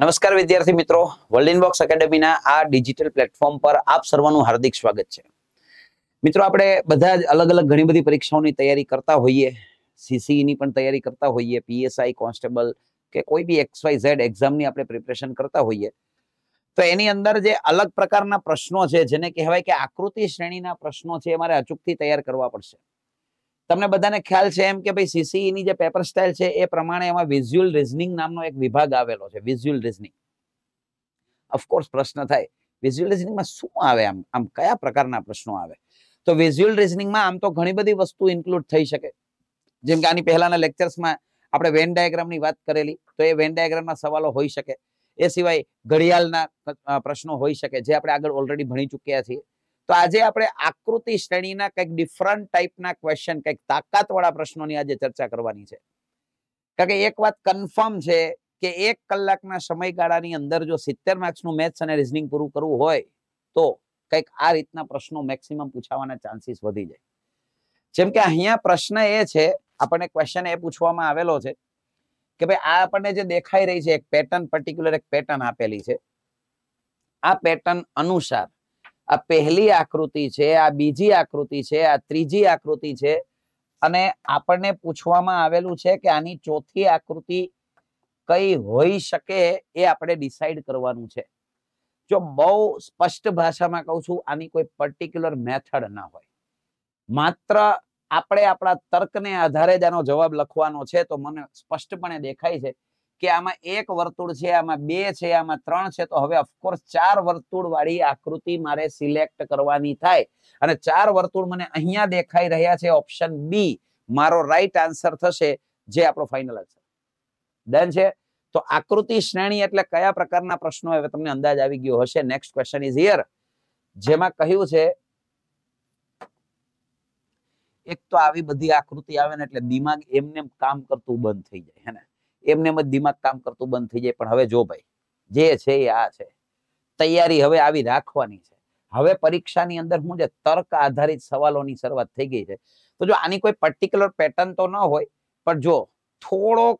નમસ્કાર વિદ્યાર્થી મિત્રો વર્લ્ડ ઇનબોક્સ એકેડેમીના આ ડિજિટલ પ્લેટફોર્મ પર આપ સર્વનું હાર્દિક સ્વાગત છે મિત્રો આપણે બધા જ અલગ અલગ ઘણી બધી પરીક્ષાઓની તૈયારી કરતા હોઈએ સીસીઈની પણ તૈયારી કરતા હોઈએ પીએસઆઈ કોન્સ્ટેબલ કે કોઈ બી એક્સ વાય ઝેડ એક્ઝામની આપણે પ્રિપરેશન કરતા હોઈએ તો એની અંદર જે અલગ પ્રકારના પ્રશ્નો છે જેને કહેવાય કે આકૃતિ શ્રેણીના પ્રશ્નો છે એ મારે અચૂકથી તૈયાર કરવા પડશે તમને બધાને ખ્યાલ છે એમ કે ભાઈ સીસીઈની e જે પેપર સ્ટાઇલ છે એ પ્રમાણે એમાં વિઝ્યુઅલ રિઝનિંગ નામનો એક વિભાગ આવેલો છે વિઝ્યુઅલ રિઝનિંગ ઓફકોર્સ પ્રશ્ન થાય વિઝ્યુઅલ રિઝનિંગમાં શું આવે આમ આમ કયા પ્રકારના પ્રશ્નો આવે તો વિઝ્યુઅલ રિઝનિંગમાં આમ તો ઘણી બધી વસ્તુ ઇન્ક્લુડ થઈ શકે જેમ કે આની પહેલાના લેક્ચર્સમાં આપણે વેન ડાયાગ્રામની વાત કરેલી તો એ વેન ડાયાગ્રામના સવાલો હોઈ શકે એ સિવાય ઘડિયાળના પ્રશ્નો હોઈ શકે જે આપણે આગળ ઓલરેડી ભણી ચૂક્યા છીએ તો આજે આપણે આકૃતિ શ્રેણીના કંઈક ડિફરન્ટ ટાઈપના ક્વેશ્ચન કંઈક તાકાતવાળા પ્રશ્નોની આજે ચર્ચા કરવાની છે કારણ કે એક વાત કન્ફર્મ છે કે એક કલાકના સમયગાળાની અંદર જો સિત્તેર માર્ક્સનું મેથ્સ અને રિઝનિંગ પૂરું કરવું હોય તો કંઈક આ રીતના પ્રશ્નો મેક્સિમમ પૂછાવાના ચાન્સીસ વધી જાય જેમ કે અહીંયા પ્રશ્ન એ છે આપણને ક્વેશ્ચન એ પૂછવામાં આવેલો છે કે ભાઈ આ આપણને જે દેખાઈ રહી છે એક પેટર્ન પર્ટિક્યુલર એક પેટર્ન આપેલી છે આ પેટર્ન અનુસાર આ પહેલી આકૃતિ છે આ બીજી આકૃતિ છે આ ત્રીજી આકૃતિ છે અને આપણને પૂછવામાં આવેલું છે કે આની ચોથી આકૃતિ કઈ હોઈ શકે એ આપણે ડિસાઈડ કરવાનું છે જો બહુ સ્પષ્ટ ભાષામાં કહું છું આની કોઈ પર્ટિક્યુલર મેથડ ના હોય માત્ર આપણે આપણા તર્કને આધારે જ આનો જવાબ લખવાનો છે તો મને સ્પષ્ટપણે દેખાય છે કે આમાં એક વર્તુળ છે આમાં બે છે આમાં ત્રણ છે તો હવે ઓફકોર્સ ચાર વર્તુળ વાળી આકૃતિ મારે સિલેક્ટ કરવાની થાય અને ચાર વર્તુળ મને અહીંયા દેખાઈ રહ્યા છે ઓપ્શન બી મારો રાઈટ આન્સર થશે જે આપણો ફાઇનલ આન્સર ડન છે તો આકૃતિ શ્રેણી એટલે કયા પ્રકારના પ્રશ્નો હવે તમને અંદાજ આવી ગયો હશે નેક્સ્ટ ક્વેશ્ચન ઇઝ હિયર જેમાં કહ્યું છે એક તો આવી બધી આકૃતિ આવે ને એટલે દિમાગ એમને કામ કરતું બંધ થઈ જાય હે ને એમને મત દિમાગ કામ કરતું બંધ થઈ જાય પણ હવે જો ભાઈ જે છે એ આ છે તૈયારી હવે આવી રાખવાની છે હવે પરીક્ષાની અંદર હું જે તર્ક આધારિત સવાલોની શરૂઆત થઈ ગઈ છે તો જો આની કોઈ પર્ટિક્યુલર પેટર્ન તો ન હોય પણ જો થોડોક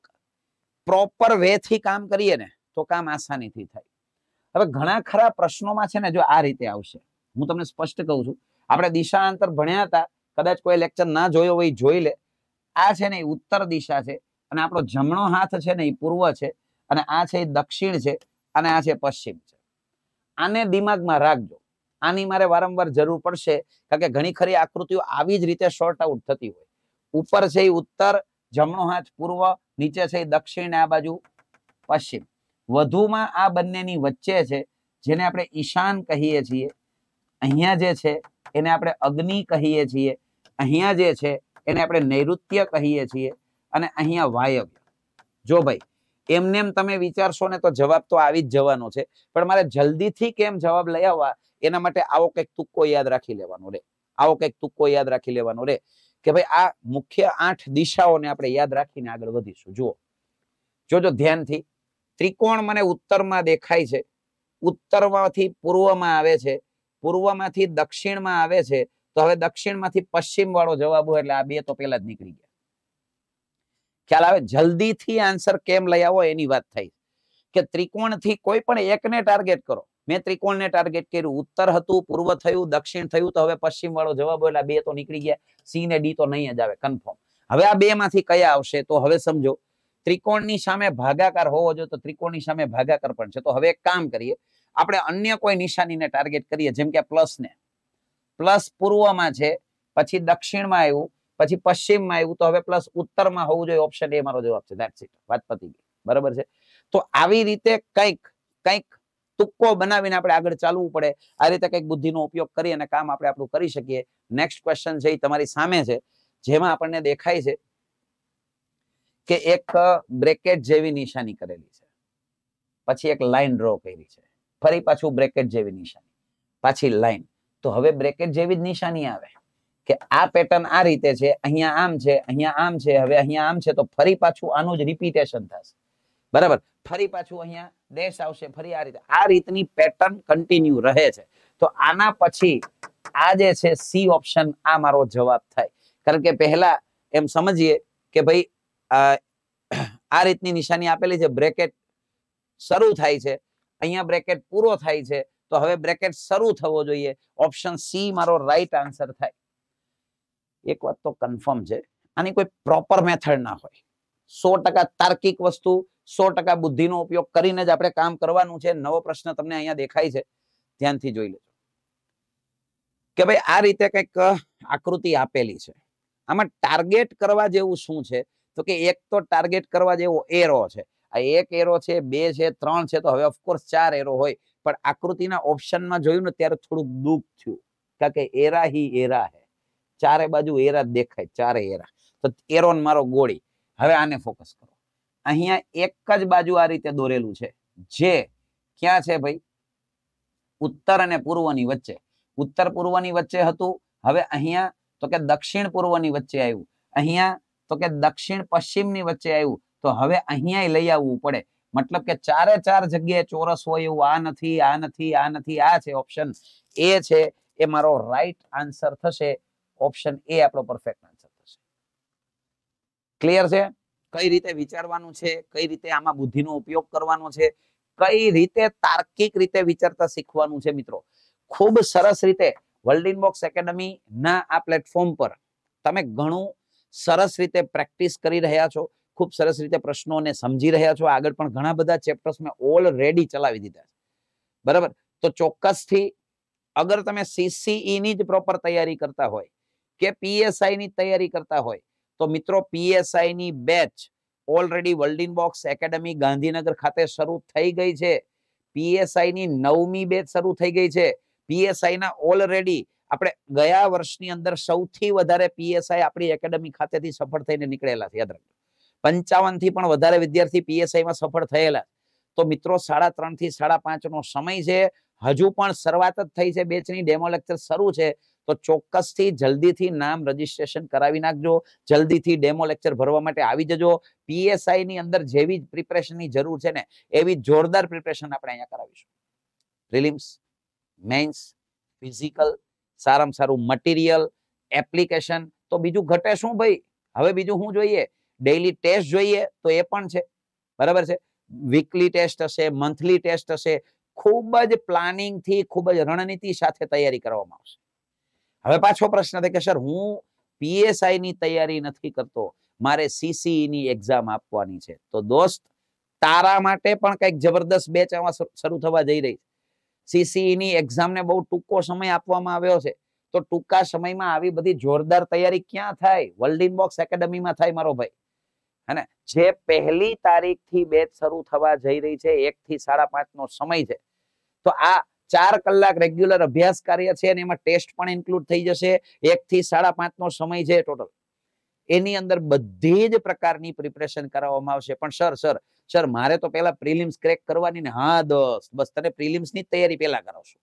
પ્રોપર વેથી કામ કરીએ ને તો કામ આસાનીથી થાય હવે ઘણા ખરા પ્રશ્નોમાં છે ને જો આ રીતે આવશે હું તમને સ્પષ્ટ કહું છું આપણે દિશાંતર ભણ્યા હતા કદાચ કોઈ લેક્ચર ના જોયો હોય જોઈ લે આ છે ને ઉત્તર દિશા છે અને આપણો જમણો હાથ છે ને એ પૂર્વ છે અને આ છે એ દક્ષિણ છે અને આ છે પશ્ચિમ છે આને દિમાગમાં રાખજો આની મારે વારંવાર જરૂર પડશે કારણ કે ઘણી ખરી આકૃતિઓ આવી જ રીતે શોર્ટ આઉટ થતી હોય ઉપર છે એ ઉત્તર જમણો હાથ પૂર્વ નીચે છે એ દક્ષિણ આ બાજુ પશ્ચિમ વધુમાં આ બંનેની વચ્ચે છે જેને આપણે ઈશાન કહીએ છીએ અહીંયા જે છે એને આપણે અગ્નિ કહીએ છીએ અહીંયા જે છે એને આપણે નૈઋત્ય કહીએ છીએ અને અહીંયા વાયવ્ય જો ભાઈ એમને એમ તમે વિચારશો ને તો જવાબ તો આવી જ જવાનો છે પણ મારે જલ્દીથી કેમ જવાબ લઈ આવવા એના માટે આવો કંઈક તુક્કો યાદ રાખી લેવાનો રે આવો કઈક તુક્કો યાદ રાખી લેવાનો રે કે ભાઈ આ મુખ્ય આઠ દિશાઓને આપણે યાદ રાખીને આગળ વધીશું જુઓ જોજો ધ્યાનથી ત્રિકોણ મને ઉત્તરમાં દેખાય છે ઉત્તરમાંથી પૂર્વમાં આવે છે પૂર્વમાંથી દક્ષિણમાં આવે છે તો હવે દક્ષિણમાંથી પશ્ચિમ વાળો જવાબ હોય એટલે આ બે તો પેલા જ નીકળી ગયા ખ્યાલ આવે જલ્દીથી આન્સર કેમ લઈ આવો એની વાત થઈ કે ત્રિકોણથી કોઈ પણ એકને ટાર્ગેટ કરો મેં ત્રિકોણને ટાર્ગેટ કર્યું ઉત્તર હતું પૂર્વ થયું દક્ષિણ થયું તો હવે પશ્ચિમ વાળો જવાબ એટલે બે તો નીકળી ગયા સી ને ડી તો નહીં જ આવે કન્ફર્મ હવે આ બે માંથી કયા આવશે તો હવે સમજો ત્રિકોણની સામે ભાગાકાર હોવો જોઈએ તો ત્રિકોણની સામે ભાગાકાર પણ છે તો હવે એક કામ કરીએ આપણે અન્ય કોઈ નિશાનીને ટાર્ગેટ કરીએ જેમ કે પ્લસ ને પ્લસ પૂર્વમાં છે પછી દક્ષિણમાં આવ્યું પછી પશ્ચિમમાં એવું તો હવે પ્લસ ઉત્તરમાં હોવું જોઈએ ઓપ્શન એ મારો જવાબ છે ધેટ્સ ઇટ વાત પતી ગઈ બરાબર છે તો આવી રીતે કંઈક કંઈક તુક્કો બનાવીને આપણે આગળ ચાલવું પડે આ રીતે કંઈક બુદ્ધિનો ઉપયોગ કરી અને કામ આપણે આપણું કરી શકીએ નેક્સ્ટ ક્વેશ્ચન છે એ તમારી સામે છે જેમાં આપણને દેખાય છે કે એક બ્રેકેટ જેવી નિશાની કરેલી છે પછી એક લાઈન ડ્રો કરી છે ફરી પાછું બ્રેકેટ જેવી નિશાની પાછી લાઈન તો હવે બ્રેકેટ જેવી જ નિશાની આવે કે આ પેટર્ન આ રીતે છે અહીંયા આમ છે અહીંયા આમ છે હવે અહીંયા આમ છે તો ફરી પાછું આનું જ રિપીટેશન થશે બરાબર ફરી પાછું અહીંયા દેશ આવશે ફરી આ રીતે આ રીતની પેટર્ન કન્ટિન્યુ રહે છે તો આના પછી આ જે છે સી ઓપ્શન આ મારો જવાબ થાય કારણ કે પહેલા એમ સમજીએ કે ભાઈ આ રીતની નિશાની આપેલી છે બ્રેકેટ શરૂ થાય છે અહીંયા બ્રેકેટ પૂરો થાય છે તો હવે બ્રેકેટ શરૂ થવો જોઈએ ઓપ્શન સી મારો રાઈટ આન્સર થાય એક વાત તો કન્ફર્મ છે આની કોઈ પ્રોપર મેથડ ના હોય સો તાર્કિક વસ્તુ સો બુદ્ધિનો ઉપયોગ કરીને જ આપણે કામ કરવાનું છે નવો પ્રશ્ન તમને અહીંયા દેખાય છે ધ્યાનથી જોઈ લેજો કે ભાઈ આ રીતે કંઈક આકૃતિ આપેલી છે આમાં ટાર્ગેટ કરવા જેવું શું છે તો કે એક તો ટાર્ગેટ કરવા જેવો એરો છે આ એક એરો છે બે છે ત્રણ છે તો હવે ઓફકોર્સ ચાર એરો હોય પણ આકૃતિના ઓપ્શનમાં જોયું ને ત્યારે થોડુંક દુઃખ થયું કારણ કે એરા હી એરા હે ચારે બાજુ એરા દેખાય ચારે એરા તો એરોન મારો ગોળી હવે આને ફોકસ કરો અહીંયા એક જ બાજુ આ રીતે દોરેલું છે જે ક્યાં છે ભાઈ ઉત્તર અને પૂર્વની વચ્ચે ઉત્તર પૂર્વની વચ્ચે હતું હવે અહીંયા તો કે દક્ષિણ પૂર્વની વચ્ચે આવ્યું અહીંયા તો કે દક્ષિણ પશ્ચિમની વચ્ચે આવ્યું તો હવે અહીંયા લઈ આવવું પડે મતલબ કે ચારે ચાર જગ્યાએ ચોરસ હોય એવું આ નથી આ નથી આ નથી આ છે ઓપ્શન એ છે એ મારો રાઈટ આન્સર થશે ઓપ્શન એ આપણો પરફેક્ટ આન્સર થશે ક્લિયર છે કઈ રીતે વિચારવાનું છે કઈ રીતે આમાં બુદ્ધિનો ઉપયોગ કરવાનો છે કઈ રીતે તાર્કિક રીતે વિચારતા શીખવાનું છે મિત્રો ખૂબ સરસ રીતે વર્લ્ડ ઇનબોક્સ એકેડમી ના આ પ્લેટફોર્મ પર તમે ઘણું સરસ રીતે પ્રેક્ટિસ કરી રહ્યા છો ખૂબ સરસ રીતે પ્રશ્નોને સમજી રહ્યા છો આગળ પણ ઘણા બધા ચેપ્ટર્સ મેં ઓલરેડી ચલાવી દીધા છે બરાબર તો ચોક્કસથી અગર તમે સીસીઈની જ પ્રોપર તૈયારી કરતા હોય કે પીએસઆઈ ની તૈયારી કરતા હોય તો મિત્રો પીએસઆઈ ની batch already worlding box academy Gandhinagar ખાતે શરૂ થઈ ગઈ છે પીએસઆઈ ની નવમી બેચ શરૂ થઈ ગઈ છે પીએસઆઈ ના ઓલરેડી આપણે ગયા વર્ષની અંદર સૌથી વધારે પીએસઆઈ આપણી એકેડમી ખાતેથી સફળ થઈને નીકળેલા છે યાદ રાખજો પંચાવન થી પણ વધારે વિદ્યાર્થી પીએસઆઈ માં સફળ થયેલા તો મિત્રો સાડા ત્રણ થી સાડા પાંચ નો સમય છે હજુ પણ શરૂઆત જ થઈ છે બેચની ડેમો લેક્ચર શરૂ છે તો ચોક્કસથી જલ્દીથી નામ રજીસ્ટ્રેશન કરાવી નાખજો જલ્દીથી ડેમો લેક્ચર ભરવા માટે આવી જજો પીએસઆઈ ની અંદર જેવી પ્રિપેરેશનની જરૂર છે ને એવી જોરદાર પ્રિપરેશન આપણે અહીંયા કરાવીશું પ્રિલિમ્સ મેન્સ ફિઝિકલ સારામાં સારું મટીરિયલ એપ્લિકેશન તો બીજું ઘટે શું ભાઈ હવે બીજું શું જોઈએ ડેઇલી ટેસ્ટ જોઈએ તો એ પણ છે બરાબર છે વીકલી ટેસ્ટ હશે મંથલી ટેસ્ટ હશે ખૂબ જ પ્લાનિંગથી ખૂબ જ રણનીતિ સાથે તૈયારી કરવામાં આવશે હવે પાછો પ્રશ્ન થાય કે સર હું પીએસઆઈ ની તૈયારી નથી કરતો મારે સીસીઈ e ની એક્ઝામ આપવાની છે તો દોસ્ત તારા માટે પણ કંઈક જબરદસ્ત બેચ આમાં શરૂ થવા જઈ રહી છે સીસીઈ e ની એક્ઝામને બહુ ટૂંકો સમય આપવામાં આવ્યો છે તો ટૂંકા સમયમાં આવી બધી જોરદાર તૈયારી ક્યાં થાય વર્લ્ડ ઇનબોક્સ એકેડમીમાં થાય મારો ભાઈ અને જે પહેલી તારીખથી બેચ શરૂ થવા જઈ રહી છે એક થી સાડા પાંચ નો સમય છે તો આ ચાર કલાક રેગ્યુલર અભ્યાસ કાર્ય છે અને એમાં ટેસ્ટ પણ ઇન્ક્લુડ થઈ જશે એક થી સાડા પાંચ નો સમય છે ટોટલ એની અંદર બધી જ પ્રકારની પ્રિપરેશન કરાવવામાં આવશે પણ સર સર સર મારે તો પેલા પ્રિલિમ્સ ક્રેક કરવાની ને હા દોસ્ત બસ તને પ્રિલિમ્સ ની તૈયારી પેલા કરાવશું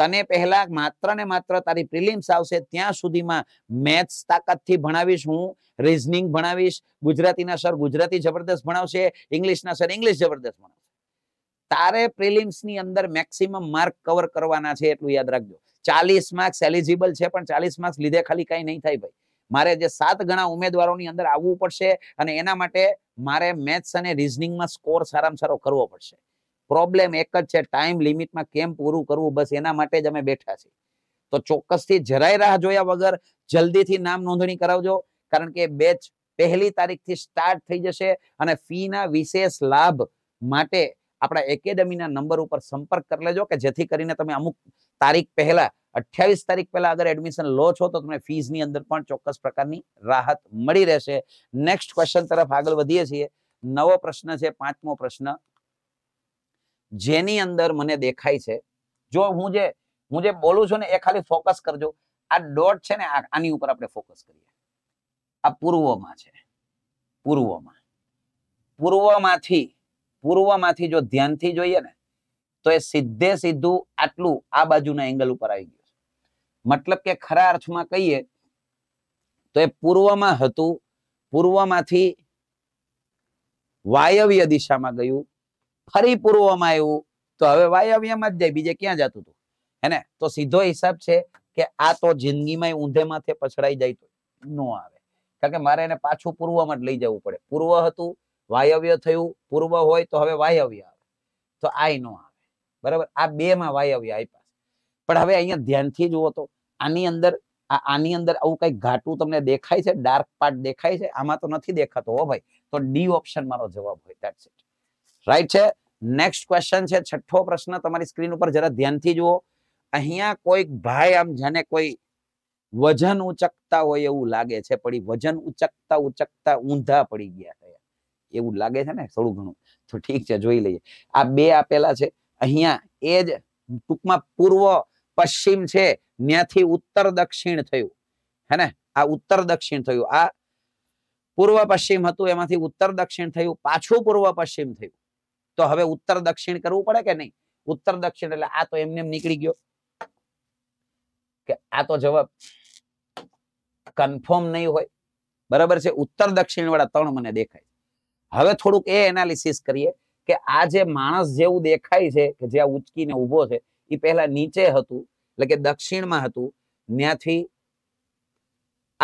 તને પહેલા માત્ર ને માત્ર તારી પ્રિલિમ્સ આવશે ત્યાં સુધીમાં મેથ્સ તાકાતથી ભણાવીશ હું રીઝનિંગ ભણાવીશ ગુજરાતીના સર ગુજરાતી જબરદસ્ત ભણાવશે ઇંગ્લિશના સર ઇંગ્લિશ જબરદસ્ત ભણાવશે તારે પ્રિલિમ્સની અંદર મેક્સિમમ માર્ક કવર કરવાના છે એટલું યાદ રાખજો ચાલીસ માર્ક્સ એલિજિબલ છે પણ ચાલીસ માર્ક્સ લીધે ખાલી કઈ નહીં થાય ભાઈ મારે જે સાત ગણા ઉમેદવારોની અંદર આવવું પડશે અને એના માટે મારે મેથ્સ અને રિઝનિંગમાં સ્કોર સારામાં સારો કરવો પડશે પ્રોબ્લેમ એક જ છે ટાઈમ લિમિટમાં કેમ પૂરું કરવું બસ એના માટે જ અમે બેઠા છીએ તો ચોક્કસથી જરાય રાહ જોયા વગર જલ્દીથી નામ નોંધણી કરાવજો કારણ કે બેચ પહેલી તારીખથી સ્ટાર્ટ થઈ જશે અને ફીના વિશેષ લાભ માટે આપણા એકેડેમીના નંબર ઉપર સંપર્ક કરી લેજો કે જેથી કરીને તમે અમુક તારીખ પહેલા અઠ્યાવીસ તારીખ પહેલા અગર એડમિશન લો છો તો તમને ફીસની અંદર પણ ચોક્કસ પ્રકારની રાહત મળી રહેશે નેક્સ્ટ ક્વેશ્ચન તરફ આગળ વધીએ છીએ નવો પ્રશ્ન છે પાંચમો પ્રશ્ન જેની અંદર મને દેખાય છે જો હું જે હું જે બોલું છું ને એ ખાલી ફોકસ કરજો આ ડોટ છે ને આની ઉપર આપણે ફોકસ કરીએ આ પૂર્વમાં છે પૂર્વમાં પૂર્વમાંથી પૂર્વમાંથી જો ધ્યાનથી જોઈએ ને તો એ સીધે સીધું આટલું આ બાજુના એંગલ ઉપર આવી ગયું મતલબ કે ખરા અર્થમાં કહીએ તો એ પૂર્વમાં હતું પૂર્વમાંથી વાયવ્ય દિશામાં ગયું ફરી પૂર્વમાં આવ્યું તો હવે વાયવ્યમાં જ જાય બીજે ક્યાં જતું હતું હેને તો સીધો હિસાબ છે કે આ તો જિંદગીમાં ઊંધે માથે પછડાઈ જાય તો ન આવે કારણ કે મારે એને પાછું પૂર્વમાં જ લઈ જવું પડે પૂર્વ હતું વાયવ્ય થયું પૂર્વ હોય તો હવે વાયવ્ય આવે તો આય નો આવે બરાબર આ બે માં વાયવ્ય આપ્યા પણ હવે અહીંયા ધ્યાનથી જુઓ તો આની અંદર આની અંદર આવું કઈ ઘાટું તમને દેખાય છે ડાર્ક પાર્ટ દેખાય છે આમાં તો નથી દેખાતો હો ભાઈ તો ડી ઓપ્શન મારો જવાબ હોય ધેટ્સ ઇટ રાઈટ છે નેક્સ્ટ ક્વેશ્ચન છે છઠ્ઠો પ્રશ્ન તમારી સ્ક્રીન ઉપર જરા ધ્યાનથી જુઓ અહીંયા કોઈક ભાઈ આમ જેને કોઈ વજન ઉચકતા હોય એવું લાગે છે પડી વજન ઉચકતા ઉચકતા ઊંધા પડી ગયા એવું લાગે છે ને થોડું ઘણું તો ઠીક છે જોઈ લઈએ આ બે આપેલા છે અહીંયા એ જ ટૂંકમાં પૂર્વ પશ્ચિમ છે ત્યાંથી ઉત્તર દક્ષિણ થયું હે ને આ ઉત્તર દક્ષિણ થયું આ પૂર્વ પશ્ચિમ હતું એમાંથી ઉત્તર દક્ષિણ થયું પાછું પૂર્વ પશ્ચિમ થયું તો હવે ઉત્તર દક્ષિણ કરવું પડે કે નહીં ઉત્તર દક્ષિણ એટલે આ તો એમને નીકળી ગયો કે આ તો જવાબ કન્ફર્મ નહીં હોય બરાબર છે ઉત્તર દક્ષિણ વાળા ત્રણ મને દેખાય હવે થોડુંક એ એનાલિસિસ કરીએ કે આ જે માણસ જેવું દેખાય છે કે જે આ ઉચકીને ઊભો છે એ પહેલા નીચે હતું એટલે કે દક્ષિણમાં હતું ત્યાંથી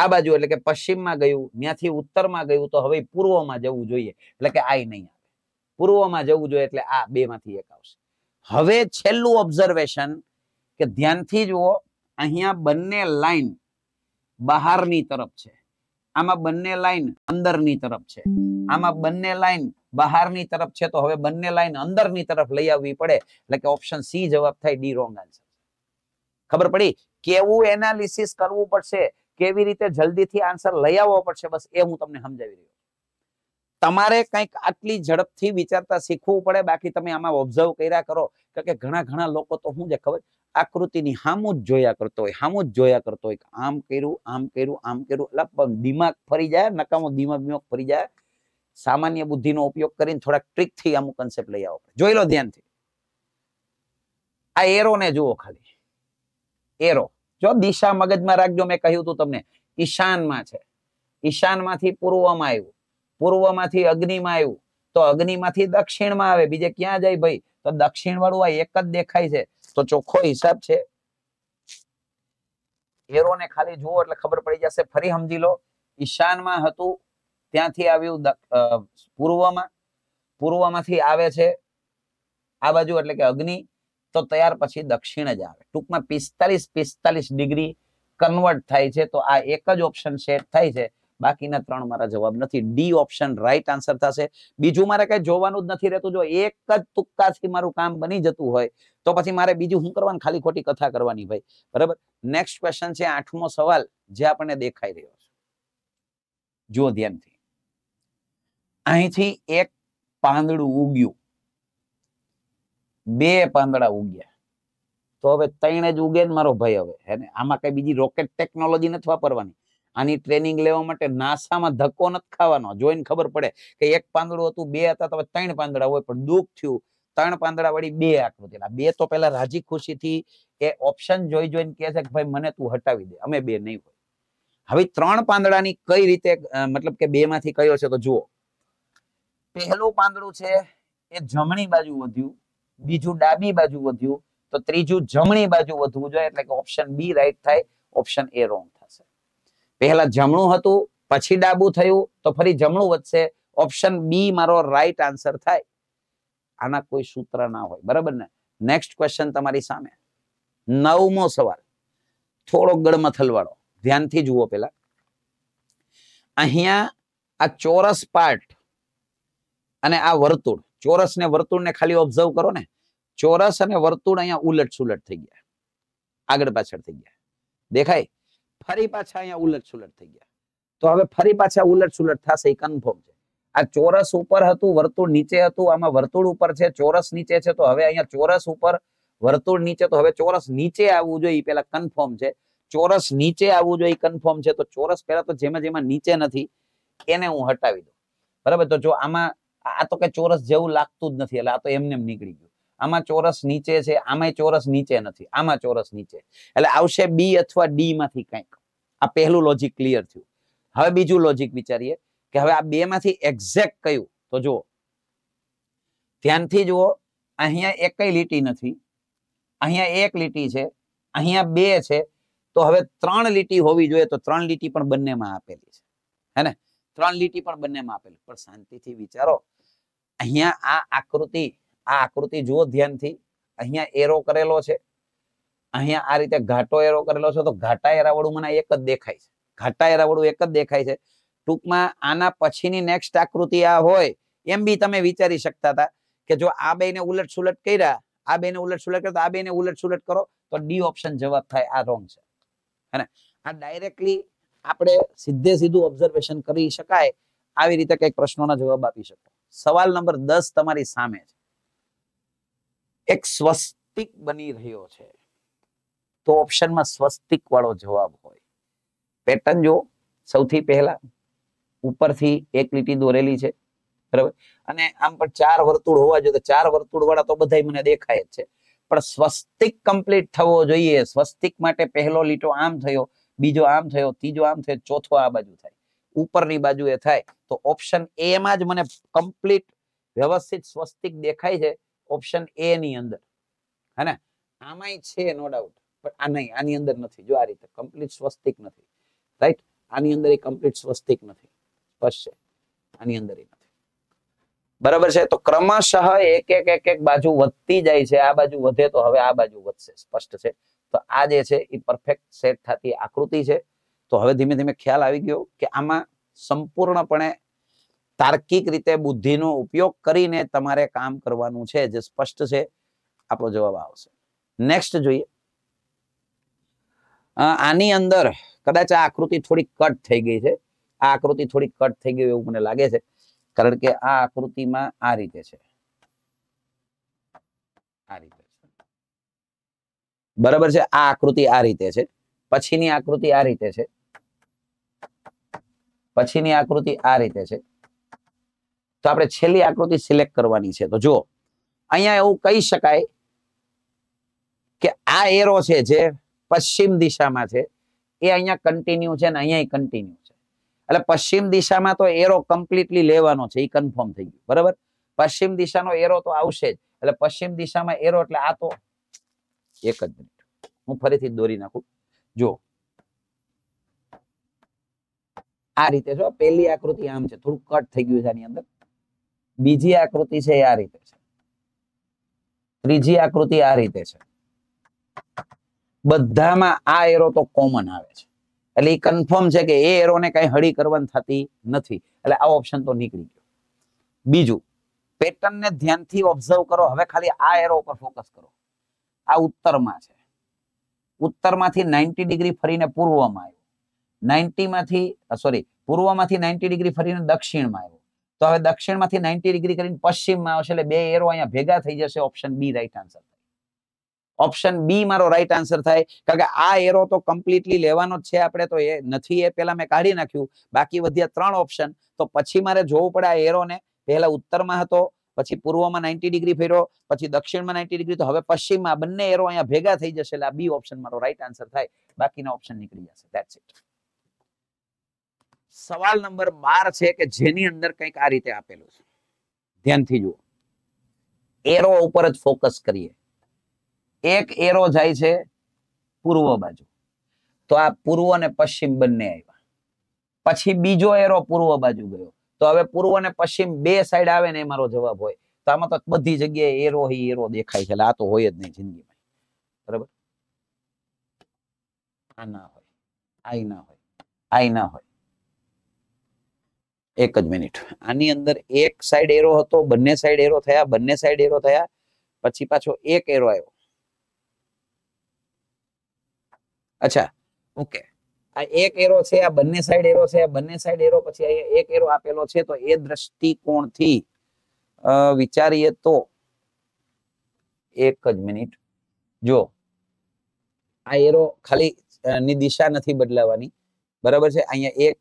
આ બાજુ એટલે કે પશ્ચિમમાં ગયું ત્યાંથી ઉત્તરમાં ગયું તો હવે પૂર્વમાં જવું જોઈએ એટલે કે આ નહીં આવે પૂર્વમાં જવું જોઈએ એટલે આ બે એક આવશે હવે છેલ્લું ઓબ્ઝર્વેશન કે ધ્યાનથી જુઓ અહીંયા બંને લાઈન બહારની તરફ છે આમાં બંને લાઈન અંદરની તરફ છે આમાં બંને લાઈન બહારની તરફ છે તો હવે બંને લાઈન અંદરની તરફ લઈ આવવી પડે એટલે કે ઓપ્શન સી જવાબ થાય ડી રોંગ આન્સર ખબર પડી કેવું એનાલિસિસ કરવું પડશે કેવી રીતે જલ્દીથી આન્સર લઈ આવવો પડશે બસ એ હું તમને સમજાવી રહ્યો તમારે કંઈક આટલી ઝડપથી વિચારતા શીખવું પડે બાકી તમે આમાં ઓબ્ઝર્વ કર્યા કરો કે ઘણા ઘણા લોકો તો શું છે ખબર આકૃતિની હામું જ જોયા કરતો હોય હામું જ જોયા કરતો હોય આમ કર્યું આમ કર્યું આમ કર્યું એટલે દિમાગ ફરી જાય નકામો દિમાગ દિમાગ ફરી જાય સામાન્ય બુદ્ધિનો ઉપયોગ કરીને થોડાક ટ્રીકથી અમુક કન્સેપ્ટ લઈ આવો જોઈ લો ધ્યાનથી આ એરો ને જુઓ ખાલી એરો જો દિશા મગજમાં રાખજો મેં કહ્યું હતું તમને ઈશાનમાં છે ઈશાનમાંથી પૂર્વમાં આવ્યું પૂર્વમાંથી અગ્નિમાં આવ્યું તો અગ્નિમાંથી દક્ષિણમાં આવે બીજે ક્યાં જાય ભાઈ તો દક્ષિણ વાળું આ એક જ દેખાય છે તો ચોખ્ખો હિસાબ છે એરોને ખાલી જુઓ એટલે ખબર પડી જશે ફરી સમજી લો ઈશાનમાં હતું ત્યાંથી આવ્યું પૂર્વમાં પૂર્વમાંથી આવે છે આ બાજુ એટલે કે અગ્નિ તો ત્યાર પછી દક્ષિણ જ આવે ટૂંકમાં પિસ્તાલીસ પિસ્તાલીસ ડિગ્રી કન્વર્ટ થાય છે તો આ એક જ ઓપ્શન સેટ થાય છે બાકીના ત્રણ મારા જવાબ નથી ડી ઓપ્શન રાઈટ આન્સર થશે બીજું મારે કઈ જોવાનું જ નથી રહેતું જો એક જ તુક્કાથી મારું કામ બની જતું હોય તો પછી મારે બીજું શું કરવાનું ખાલી ખોટી કથા કરવાની ભાઈ બરાબર નેક્સ્ટ ક્વેશ્ચન છે આઠમો સવાલ જે આપણને દેખાઈ રહ્યો છે જુઓ ધ્યાનથી અહીંથી એક પાંદડું ઉગ્યું બે પાંદડા ઉગ્યા તો હવે ત્રણે જ ઉગે ને મારો ભાઈ હવે હે ને આમાં કઈ બીજી રોકેટ ટેકનોલોજી નથી વાપરવાની આની ટ્રેનિંગ લેવા માટે નાસામાં ધક્કો નથી ખાવાનો જોઈને ખબર પડે કે એક પાંદડું હતું બે હતા તો ત્રણ પાંદડા હોય પણ દુઃખ થયું ત્રણ પાંદડા વાળી બે આકૃતિના બે તો પેલા રાજી ખુશીથી એ ઓપ્શન જોઈ જોઈને કહે છે કે ભાઈ મને તું હટાવી દે અમે બે નહીં હોય હવે ત્રણ પાંદડાની કઈ રીતે મતલબ કે બે માંથી કયો છે તો જુઓ પહેલું પાંદડું છે એ જમણી બાજુ વધ્યું બીજું ડાબી બાજુ વધ્યું તો ત્રીજું જમણી બાજુ વધવું જોઈએ એટલે કે ઓપ્શન બી રાઈટ થાય ઓપ્શન એ રોંગ પહેલા જમણું હતું પછી ડાબું થયું તો ફરી જમણું વધશે ઓપ્શન બી મારો રાઈટ આન્સર થાય આના કોઈ સૂત્ર ના હોય બરાબર ને નેક્સ્ટ ક્વેશ્ચન તમારી સામે નવમો સવાલ થોડો ગળમથલ વાળો ધ્યાનથી જુઓ પેલા અહીંયા આ ચોરસ પાર્ટ અને આ વર્તુળ ચોરસ ને વર્તુળ ને ખાલી ઓબ્ઝર્વ કરો ને ચોરસ અને વર્તુળ અહીંયા ઉલટ સુલટ થઈ ગયા આગળ પાછળ થઈ ગયા દેખાય ફરી પાછા અહીંયા ઉલટ સુલટ થઈ ગયા તો હવે ફરી પાછા ઉલટ સુલટ થશે કન્ફર્મ છે આ ચોરસ ઉપર હતું વર્તુળ નીચે હતું આમાં વર્તુળ ઉપર છે ચોરસ નીચે છે તો હવે અહીંયા ચોરસ ઉપર વર્તુળ નીચે તો હવે ચોરસ નીચે આવવું જોઈએ પેલા કન્ફર્મ છે ચોરસ નીચે આવવું જોઈએ કન્ફર્મ છે તો ચોરસ પેલા તો જેમાં જેમાં નીચે નથી એને હું હટાવી દઉં બરાબર તો જો આમાં આ તો કે ચોરસ જેવું લાગતું જ નથી એટલે આ તો એમને નીકળી ગયું આમાં ચોરસ નીચે છે આમાં ચોરસ નીચે નથી આમાં ચોરસ નીચે એટલે આવશે બી અથવા ડી માંથી કંઈક આ પહેલું લોજિક ક્લિયર થયું હવે બીજું લોજિક વિચારીએ કે હવે આ બે માંથી એક્ઝેક્ટ કયું તો જુઓ ધ્યાનથી જુઓ અહીંયા એકઈ લીટી નથી અહીંયા એક લીટી છે અહીંયા બે છે તો હવે ત્રણ લીટી હોવી જોઈએ તો ત્રણ લીટી પણ બંનેમાં આપેલી છે હે ત્રણ લીટી પણ બંનેમાં આપેલી પણ શાંતિથી વિચારો અહીંયા આ આકૃતિ આ આકૃતિ જુઓ ધ્યાનથી અહીંયા એરો કરેલો છે અહીંયા આ રીતે ઘાટો એરો કરેલો છે તો ઘાટા એરાવાળું મને એક જ દેખાય છે ઘાટા એરાવાળું એક જ દેખાય છે ટૂંકમાં આના પછીની નેક્સ્ટ આકૃતિ આ હોય એમ બી તમે વિચારી શકતા હતા કે જો આ બેને ઉલટ સુલટ કર્યા આ બેને ઉલટ સુલટ કરતા આ બેને ઉલટ સુલટ કરો તો ડી ઓપ્શન જવાબ થાય આ રોંગ છે અને આ ડાયરેક્ટલી આપણે સીધે સીધું ઓબ્ઝર્વેશન કરી શકાય આવી રીતે કંઈક પ્રશ્નોના જવાબ આપી શકો સવાલ નંબર દસ તમારી સામે છે એક સ્વસ્તિક બની રહ્યો છે તો ઓપ્શનમાં સ્વસ્તિક વાળો જવાબ હોય પેટર્ન જો સૌથી પહેલા ઉપરથી એક લીટી દોરેલી છે બરાબર અને આમ પણ ચાર વર્તુળ હોવા જોઈએ ચાર વર્તુળ વાળા તો બધા મને દેખાય જ છે પણ સ્વસ્તિક કમ્પ્લીટ થવો જોઈએ સ્વસ્તિક માટે પહેલો લીટો આમ થયો બીજો આમ થયો ત્રીજો આમ થયો ચોથો આ બાજુ થાય ઉપરની બાજુ એ થાય તો ઓપ્શન એ માં જ મને કમ્પ્લીટ વ્યવસ્થિત સ્વસ્તિક દેખાય છે ઓપ્શન એ ની અંદર હે ને આમાંય છે નો ડાઉટ પણ આ નહીં આની અંદર નથી જો આ રીતે કમ્પ્લીટ સ્વસ્તિક નથી રાઈટ આની અંદર એ કમ્પ્લીટ સ્વસ્તિક નથી સ્પષ્ટ છે આની અંદર એ નથી બરાબર છે તો ક્રમશઃ એક એક એક એક બાજુ વધતી જાય છે આ બાજુ વધે તો હવે આ બાજુ વધશે સ્પષ્ટ છે તો આ જે છે એ પરફેક્ટ સેટ થતી આકૃતિ છે તો હવે ધીમે ધીમે ખ્યાલ આવી ગયો કે આમાં સંપૂર્ણપણે તાર્કિક રીતે બુદ્ધિનો ઉપયોગ કરીને તમારે કામ કરવાનું છે જે સ્પષ્ટ છે આપણો જવાબ આવશે નેક્સ્ટ જોઈએ આની અંદર કદાચ આ આકૃતિ થોડી કટ થઈ ગઈ છે આ આકૃતિ થોડી કટ થઈ ગઈ એવું મને લાગે છે કારણ કે આ આકૃતિમાં આ રીતે છે આ રીતે બરાબર છે આ આકૃતિ આ રીતે છે પછીની આકૃતિ આ રીતે છે પછીની આકૃતિ આ રીતે છે તો આપણે છેલ્લી આકૃતિ સિલેક્ટ કરવાની છે તો જુઓ અહીંયા એવું કહી શકાય કે આ એરો છે જે પશ્ચિમ દિશામાં છે એ અહીંયા કન્ટિન્યુ છે ને અહીંયા કન્ટિન્યુ છે એટલે પશ્ચિમ દિશામાં તો એરો કમ્પ્લીટલી લેવાનો છે એ કન્ફર્મ થઈ ગયું બરાબર પશ્ચિમ દિશાનો એરો તો આવશે જ એટલે પશ્ચિમ દિશામાં એરો એટલે આ તો એક જ મિનિટ હું ફરીથી દોરી નાખું જો આ રીતે જો પેલી આકૃતિ આમ છે થોડું કટ થઈ ગયું છે આની અંદર બીજી આકૃતિ છે એ આ રીતે છે ત્રીજી આકૃતિ આ રીતે છે બધામાં આ એરો તો કોમન આવે છે એટલે એ કન્ફર્મ છે કે એ એરો ને કઈ હળી કરવાની થતી નથી એટલે આ ઓપ્શન તો નીકળી ગયો બીજું પેટર્નને ધ્યાનથી ઓબ્ઝર્વ કરો હવે ખાલી આ એરો ઉપર ફોકસ કરો આ ઉત્તરમાં છે ઉત્તરમાંથી નાઇન્ટી ડિગ્રી ફરીને પૂર્વમાં આવ્યો નાઇન્ટીમાંથી સોરી પૂર્વમાંથી નાઇન્ટી ડિગ્રી ફરીને દક્ષિણમાં આવ્યું તો હવે દક્ષિણમાંથી નાઇન્ટી ડિગ્રી કરીને પશ્ચિમમાં આવશે એટલે બે એરો અહીંયા ભેગા થઈ જશે option B right answer option B મારો રાઈટ આન્સર થાય કારણ કે આ એરો તો કમ્પ્લીટલી લેવાનો જ છે આપણે તો એ નથી એ પેલા મેં કાઢી નાખ્યું બાકી વધ્યા ત્રણ ઓપ્શન તો પછી મારે જોવું પડે આ એરોને પહેલા ઉત્તરમાં હતો પછી પૂર્વમાં નાઇન્ટી ડિગ્રી ફેરો પછી દક્ષિણમાં નાઇન્ટી ડિગ્રી તો હવે પશ્ચિમમાં બંને એરો અહીંયા ભેગા થઈ જશે એટલે આ બી ઓપ્શન મારો રાઈટ આન્સર થાય બાકીના ઓપ્શન નીકળી જશે ધેટ્સ ઇટ સવાલ નંબર બાર છે કે જેની અંદર કંઈક આ રીતે આપેલું છે ધ્યાનથી જુઓ એરો ઉપર જ ફોકસ કરીએ એક એરો જાય છે પૂર્વ બાજુ તો આ પૂર્વ અને પશ્ચિમ બંને આવ્યા પછી બીજો એરો પૂર્વ બાજુ ગયો તો હવે પૂર્વ અને પશ્ચિમ બે સાઈડ આવે ને એ મારો જવાબ હોય તો આમાં તો બધી જગ્યાએ એરો હી એરો દેખાય છે આ તો હોય જ નહીં જિંદગીમાં બરાબર આ ના હોય આ ના હોય આ ના હોય એક જ મિનિટ આની અંદર એક સાઈડ એરો હતો બંને સાઈડ એરો થયા બંને સાઈડ એરો થયા પછી પાછો એક એરો આવ્યો અચ્છા ઓકે આ એક એરો છે આ બંને સાઈડ એરો છે આ બંને સાઈડ એરો પછી અહીંયા એક એરો આપેલો છે તો એ દ્રષ્ટિકોણથી વિચારીએ તો એક જ મિનિટ જો આ એરો ખાલી ની દિશા નથી બદલાવાની બરાબર છે અહીંયા એક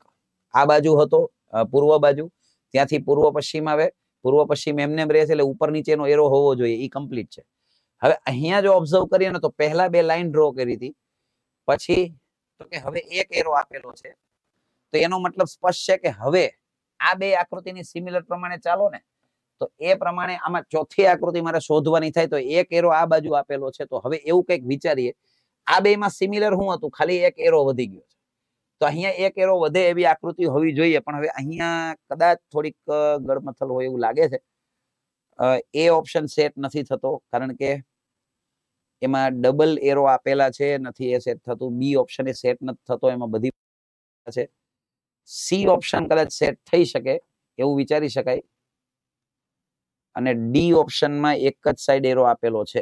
આ બાજુ હતો પૂર્વ બાજુ ત્યાંથી પૂર્વ પશ્ચિમ આવે પૂર્વ પશ્ચિમ એમને એમ રહે છે એટલે ઉપર નીચેનો એરો હોવો જોઈએ એ કમ્પ્લીટ છે હવે અહીંયા જો ઓબ્ઝર્વ કરીએ ને તો પહેલા બે લાઈન ડ્રો કરી હતી પછી તો કે હવે એક એરો આપેલો છે તો એનો મતલબ સ્પષ્ટ છે કે હવે આ બે આકૃતિની સિમિલર પ્રમાણે ચાલો ને તો એ પ્રમાણે આમાં ચોથી આકૃતિ મારે શોધવાની થાય તો એક એરો આ બાજુ આપેલો છે તો હવે એવું કંઈક વિચારીએ આ બેમાં સિમિલર શું હતું ખાલી એક એરો વધી ગયો છે તો અહીંયા એક એરો વધે એવી આકૃતિ હોવી જોઈએ પણ હવે અહીંયા કદાચ થોડીક ગડમથલ હોય એવું લાગે છે એ ઓપ્શન સેટ નથી થતો કારણ કે એમાં ડબલ એરો આપેલા છે નથી એ સેટ થતું બી ઓપ્શન એ સેટ નથી થતો એમાં બધી છે સી ઓપ્શન કદાચ સેટ થઈ શકે એવું વિચારી શકાય અને ડી ઓપ્શનમાં એક જ સાઈડ એરો આપેલો છે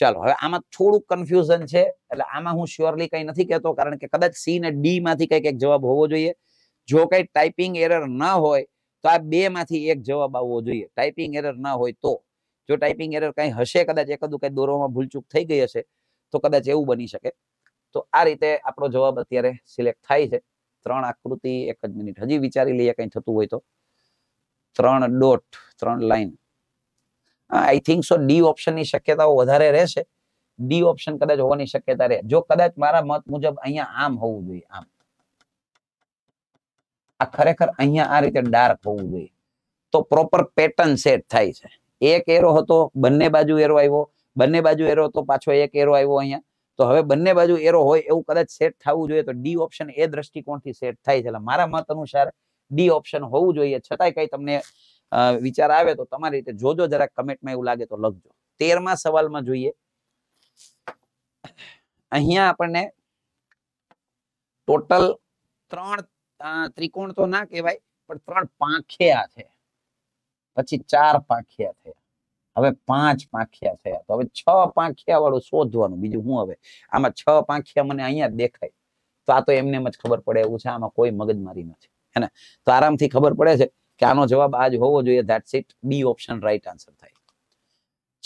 ચાલો હવે આમાં થોડુંક કન્ફ્યુઝન છે એટલે આમાં હું શ્યોરલી કંઈ નથી કહેતો કારણ કે કદાચ સી ને ડી માંથી કંઈક એક જવાબ હોવો જોઈએ જો કંઈ ટાઈપિંગ એરર ન હોય તો આ બે માંથી એક જવાબ આવવો જોઈએ ટાઈપિંગ એરર ન હોય તો જો ટાઈપિંગ એરર કંઈ હશે કદાચ એકદું કંઈ દોરવામાં ભૂલચૂક થઈ ગઈ હશે તો કદાચ એવું બની શકે તો આ રીતે આપણો જવાબ અત્યારે સિલેક્ટ થાય છે ત્રણ આકૃતિ એક જ મિનિટ હજી વિચારી લઈએ કંઈ થતું હોય તો ત્રણ ડોટ ત્રણ line I think so D ઓપ્શનની શક્યતાઓ વધારે રહેશે ડી ઓપ્શન કદાચ હોવાની શક્યતા રહે જો કદાચ મારા મત મુજબ અહીંયા આમ હોવું જોઈએ આમ આ ખરેખર અહીંયા આ રીતે ડાર્ક હોવું જોઈએ તો પ્રોપર પેટર્ન સેટ થાય છે એક એરો હતો બંને બાજુ એરો આવ્યો બંને બાજુ એરો હતો પાછો એક એરો આવ્યો અહીંયા તો હવે બંને બાજુ એરો હોય એવું કદાચ સેટ થવું જોઈએ તો ડી ઓપ્શન એ દ્રષ્ટિકોણથી સેટ થાય છે એટલે મારા મત અનુસાર ડી ઓપ્શન હોવું જોઈએ છતાંય કઈ તમને વિચાર આવે તો તમારી રીતે જોજો જરાક કમેન્ટમાં એવું લાગે તો લખજો તેરમા સવાલમાં જોઈએ અહીંયા આપણને ટોટલ ત્રણ ત્રિકોણ તો ના કહેવાય પણ ત્રણ પાંખિયા છે પછી ચાર પાંખિયા થયા હવે પાંચ પાંખિયા થયા તો હવે છ પાંખિયા વાળું શોધવાનું બીજું હું હવે આમાં છ પાંખિયા મને અહીંયા દેખાય તો આ તો એમને જ ખબર પડે એવું છે આમાં કોઈ મગજમારી નથી હે ને તો આરામથી ખબર પડે છે કે આનો જવાબ આ હોવો જોઈએ that's it B option right answer થાય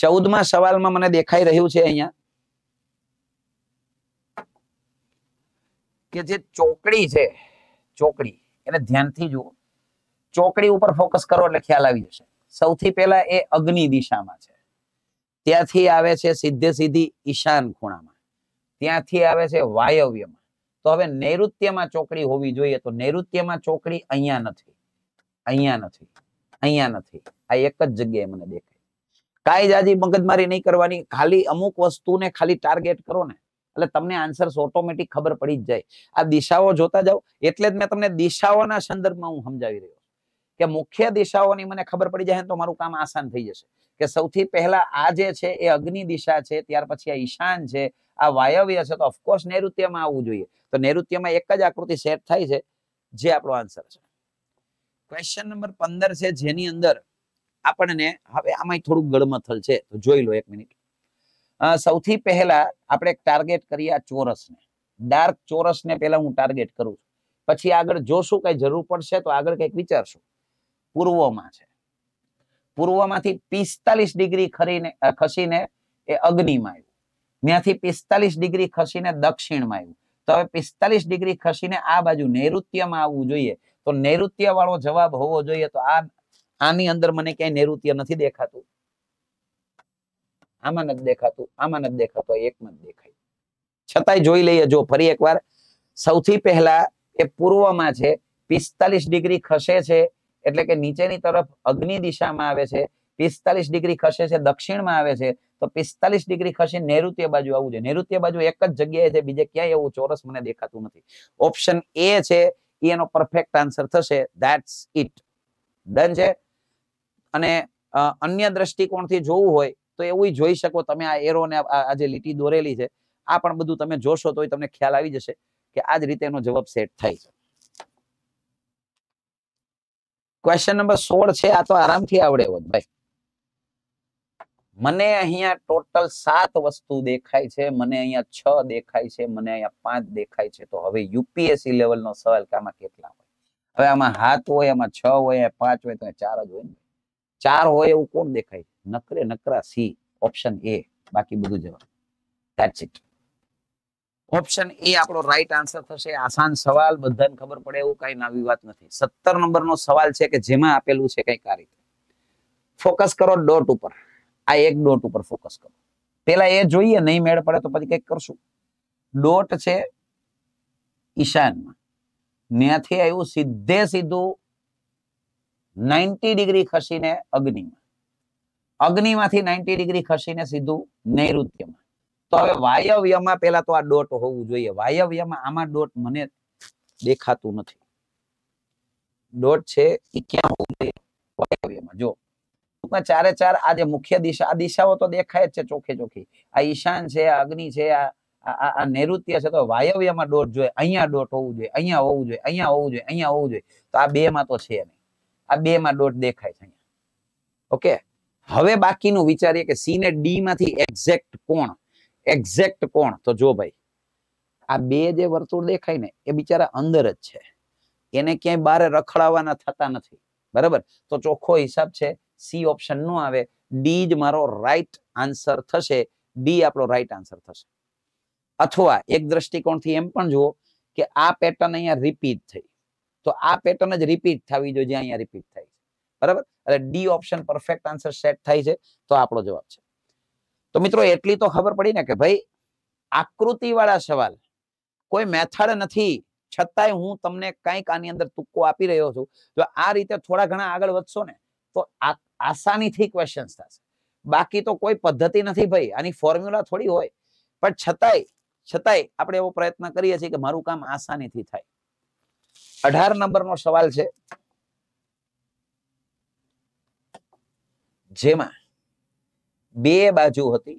ચૌદમાં સવાલમાં મને દેખાઈ રહ્યું છે અહીંયા કે જે ચોકડી છે ચોકડી એને ધ્યાનથી જુઓ ચોકડી ઉપર ફોકસ કરો એટલે ખ્યાલ આવી જશે સૌથી પહેલા એ અગ્નિ દિશામાં છે ત્યાંથી આવે છે સીધે સીધી ઈશાન ખૂણામાં ત્યાંથી આવે છે વાયવ્યમાં તો હવે નૈઋત્યમાં ચોકડી હોવી જોઈએ તો નૈઋત્યમાં ચોકડી અહીંયા નથી અહીંયા નથી અહીંયા નથી આ એક જ જગ્યાએ મને દેખાય કાંઈ જાજી મગજમારી નહીં કરવાની ખાલી અમુક વસ્તુને ખાલી ટાર્ગેટ કરો ને એટલે તમને આન્સર્સ ઓટોમેટિક ખબર પડી જ જાય આ દિશાઓ જોતા જાઓ એટલે જ મેં તમને દિશાઓના સંદર્ભમાં હું સમજાવી રહ્યો કે મુખ્ય દિશાઓની મને ખબર પડી જાય તો મારું કામ આસાન થઈ જશે કે સૌથી પહેલા આ જે છે એ અગ્નિ દિશા છે ત્યાર પછી આ ઈશાન છે આ વાયવ્ય છે તો ઓફકોર્સ નૈઋત્યમાં આવવું જોઈએ તો નૈઋત્યમાં એક જ આકૃતિ સેટ થાય છે જે આપણો આન્સર છે ક્વેશ્ચન નંબર પંદર છે જેની અંદર આપણને હવે આમાં થોડું ગળમથલ છે તો જોઈ લો એક મિનિટ સૌથી પહેલા આપણે ટાર્ગેટ કરીએ આ ચોરસને ડાર્ક ચોરસને પહેલા હું ટાર્ગેટ કરું છું પછી આગળ જોશું કઈ જરૂર પડશે તો આગળ કંઈક વિચારશું પૂર્વમાં છે પૂર્વમાંથી પિસ્તાલીસ ડિગ્રી ખરીને ખસીને એ અગ્નિમાં આવ્યું ત્યાંથી પિસ્તાલીસ ડિગ્રી ખસીને દક્ષિણમાં આવ્યું તો હવે પિસ્તાલીસ ડિગ્રી ખસીને આ બાજુ નૈઋત્યમાં આવવું જોઈએ તો નૈઋત્ય વાળો જવાબ હોવો જોઈએ તો આ આની અંદર મને ક્યાંય નૈઋત્ય નથી દેખાતું આમાં નથી દેખાતું આમાં નથી દેખાતું એકમાં દેખાય છતાંય જોઈ લઈએ જો ફરી એકવાર સૌથી પહેલા એ પૂર્વમાં છે પિસ્તાલીસ ડિગ્રી ખસે છે એટલે કે નીચેની તરફ અગ્નિ દિશામાં આવે છે પિસ્તાલીસ ડિગ્રી ખસે છે દક્ષિણમાં આવે છે તો પિસ્તાલીસ ડિગ્રી ખસી નૈઋત્ય બાજુ આવું છે નૈઋત્ય બાજુ એક જ જગ્યાએ છે બીજે ક્યાંય એવું ચોરસ મને દેખાતું નથી ઓપ્શન એ છે એનો પરફેક્ટ આન્સર થશે ધેટ્સ ઇટ ડન છે અને અન્ય દ્રષ્ટિકોણથી જોવું હોય તો એવું જોઈ શકો તમે આ એરો ને આ જે લીટી દોરેલી છે આ પણ બધું તમે જોશો તો તમને ખ્યાલ આવી જશે કે આ જ રીતે એનો જવાબ સેટ થાય છે ક્વેશ્ચન નંબર સોળ છે આ તો આરામથી આવડે હોત ભાઈ મને અહીંયા ટોટલ સાત વસ્તુ દેખાય છે મને અહીંયા છ દેખાય છે મને અહીંયા પાંચ દેખાય છે તો હવે યુપીએસસી લેવલ નો સવાલ કે આમાં કેટલા હોય હવે આમાં હાથ હોય આમાં છ હોય પાંચ હોય તો ચાર જ હોય ને ચાર હોય એવું કોણ દેખાય નકરે નકરા સી ઓપ્શન એ બાકી બધું જવાબ ધેટ્સ ઇટ ઓપ્શન એ આપણો રાઈટ આન્સર થશે આસાન સવાલ બધાને ખબર પડે એવું કઈ નવી વાત નથી સત્તર નંબરનો સવાલ છે કે જેમાં આપેલું છે કંઈક આ રીતે ફોકસ કરો ડોટ ઉપર આ એક ડોટ ઉપર ફોકસ કરો પેલા એ જોઈએ નહીં મેળ પડે તો પછી કંઈક કરશું ડોટ છે ઈશાનમાં ત્યાંથી આવ્યું સીધે સીધું નાઇન્ટી ડિગ્રી ખસીને અગ્નિમાં અગ્નિમાંથી નાઇન્ટી ડિગ્રી ખસીને સીધું નૈઋત્યમાં તો હવે વાયવ્યમાં પેલા તો આ ડોટ હોવું જોઈએ વાયવ્યમાં આમાં ડોટ મને દેખાતું નથી ડોટ છે એ ક્યાં હોવું જોઈએ વાયવ્યમાં જો ટૂંકમાં ચારે ચાર આ જે મુખ્ય દિશા આ દિશાઓ તો દેખાય જ છે ચોખે ચોખી આ ઈશાન છે આ અગ્નિ છે આ આ નૈઋત્ય છે તો વાયવ્યમાં ડોટ જોઈએ અહીંયા ડોટ હોવું જોઈએ અહીંયા હોવું જોઈએ અહીંયા હોવું જોઈએ અહીંયા હોવું જોઈએ તો આ બે માં તો છે નહીં આ બે માં ડોટ દેખાય છે ઓકે હવે બાકીનું વિચારીએ કે સી ને ડી માંથી એક્ઝેક્ટ કોણ એક્ઝેક્ટ કોણ તો જો ભાઈ આ બે જે વર્તુળ દેખાય ને એ બિચારા અંદર જ છે એને ક્યાંય બહાર રખડાવાના થતા નથી બરાબર તો ચોખ્ખો હિસાબ છે સી ઓપ્શન નો આવે ડી જ મારો રાઈટ આન્સર થશે ડી આપણો રાઈટ આન્સર થશે અથવા એક દ્રષ્ટિકોણથી એમ પણ જુઓ કે આ પેટર્ન અહીંયા રિપીટ થઈ તો આ પેટર્ન જ રિપીટ થવી જોઈએ અહીંયા રિપીટ થાય છે બરાબર એટલે D option perfect answer set થાય છે તો આપણો જવાબ છે તો મિત્રો એટલી તો ખબર પડી ને કે ભાઈ આકૃતિ વાળા સવાલ કોઈ મેથડ નથી છતાંય હું તમને કઈક આની અંદર તુક્કો આપી રહ્યો છું જો આ રીતે થોડા ઘણા આગળ વધશો ને તો આસાનીથી ક્વેશ્ચન્સ થશે બાકી તો કોઈ પદ્ધતિ નથી ભાઈ આની ફોર્મ્યુલા થોડી હોય પણ છતાંય છતાંય આપણે એવો પ્રયત્ન કરીએ છીએ કે મારું કામ આસાનીથી થાય અઢાર નંબરનો સવાલ છે જેમાં બે બાજુ હતી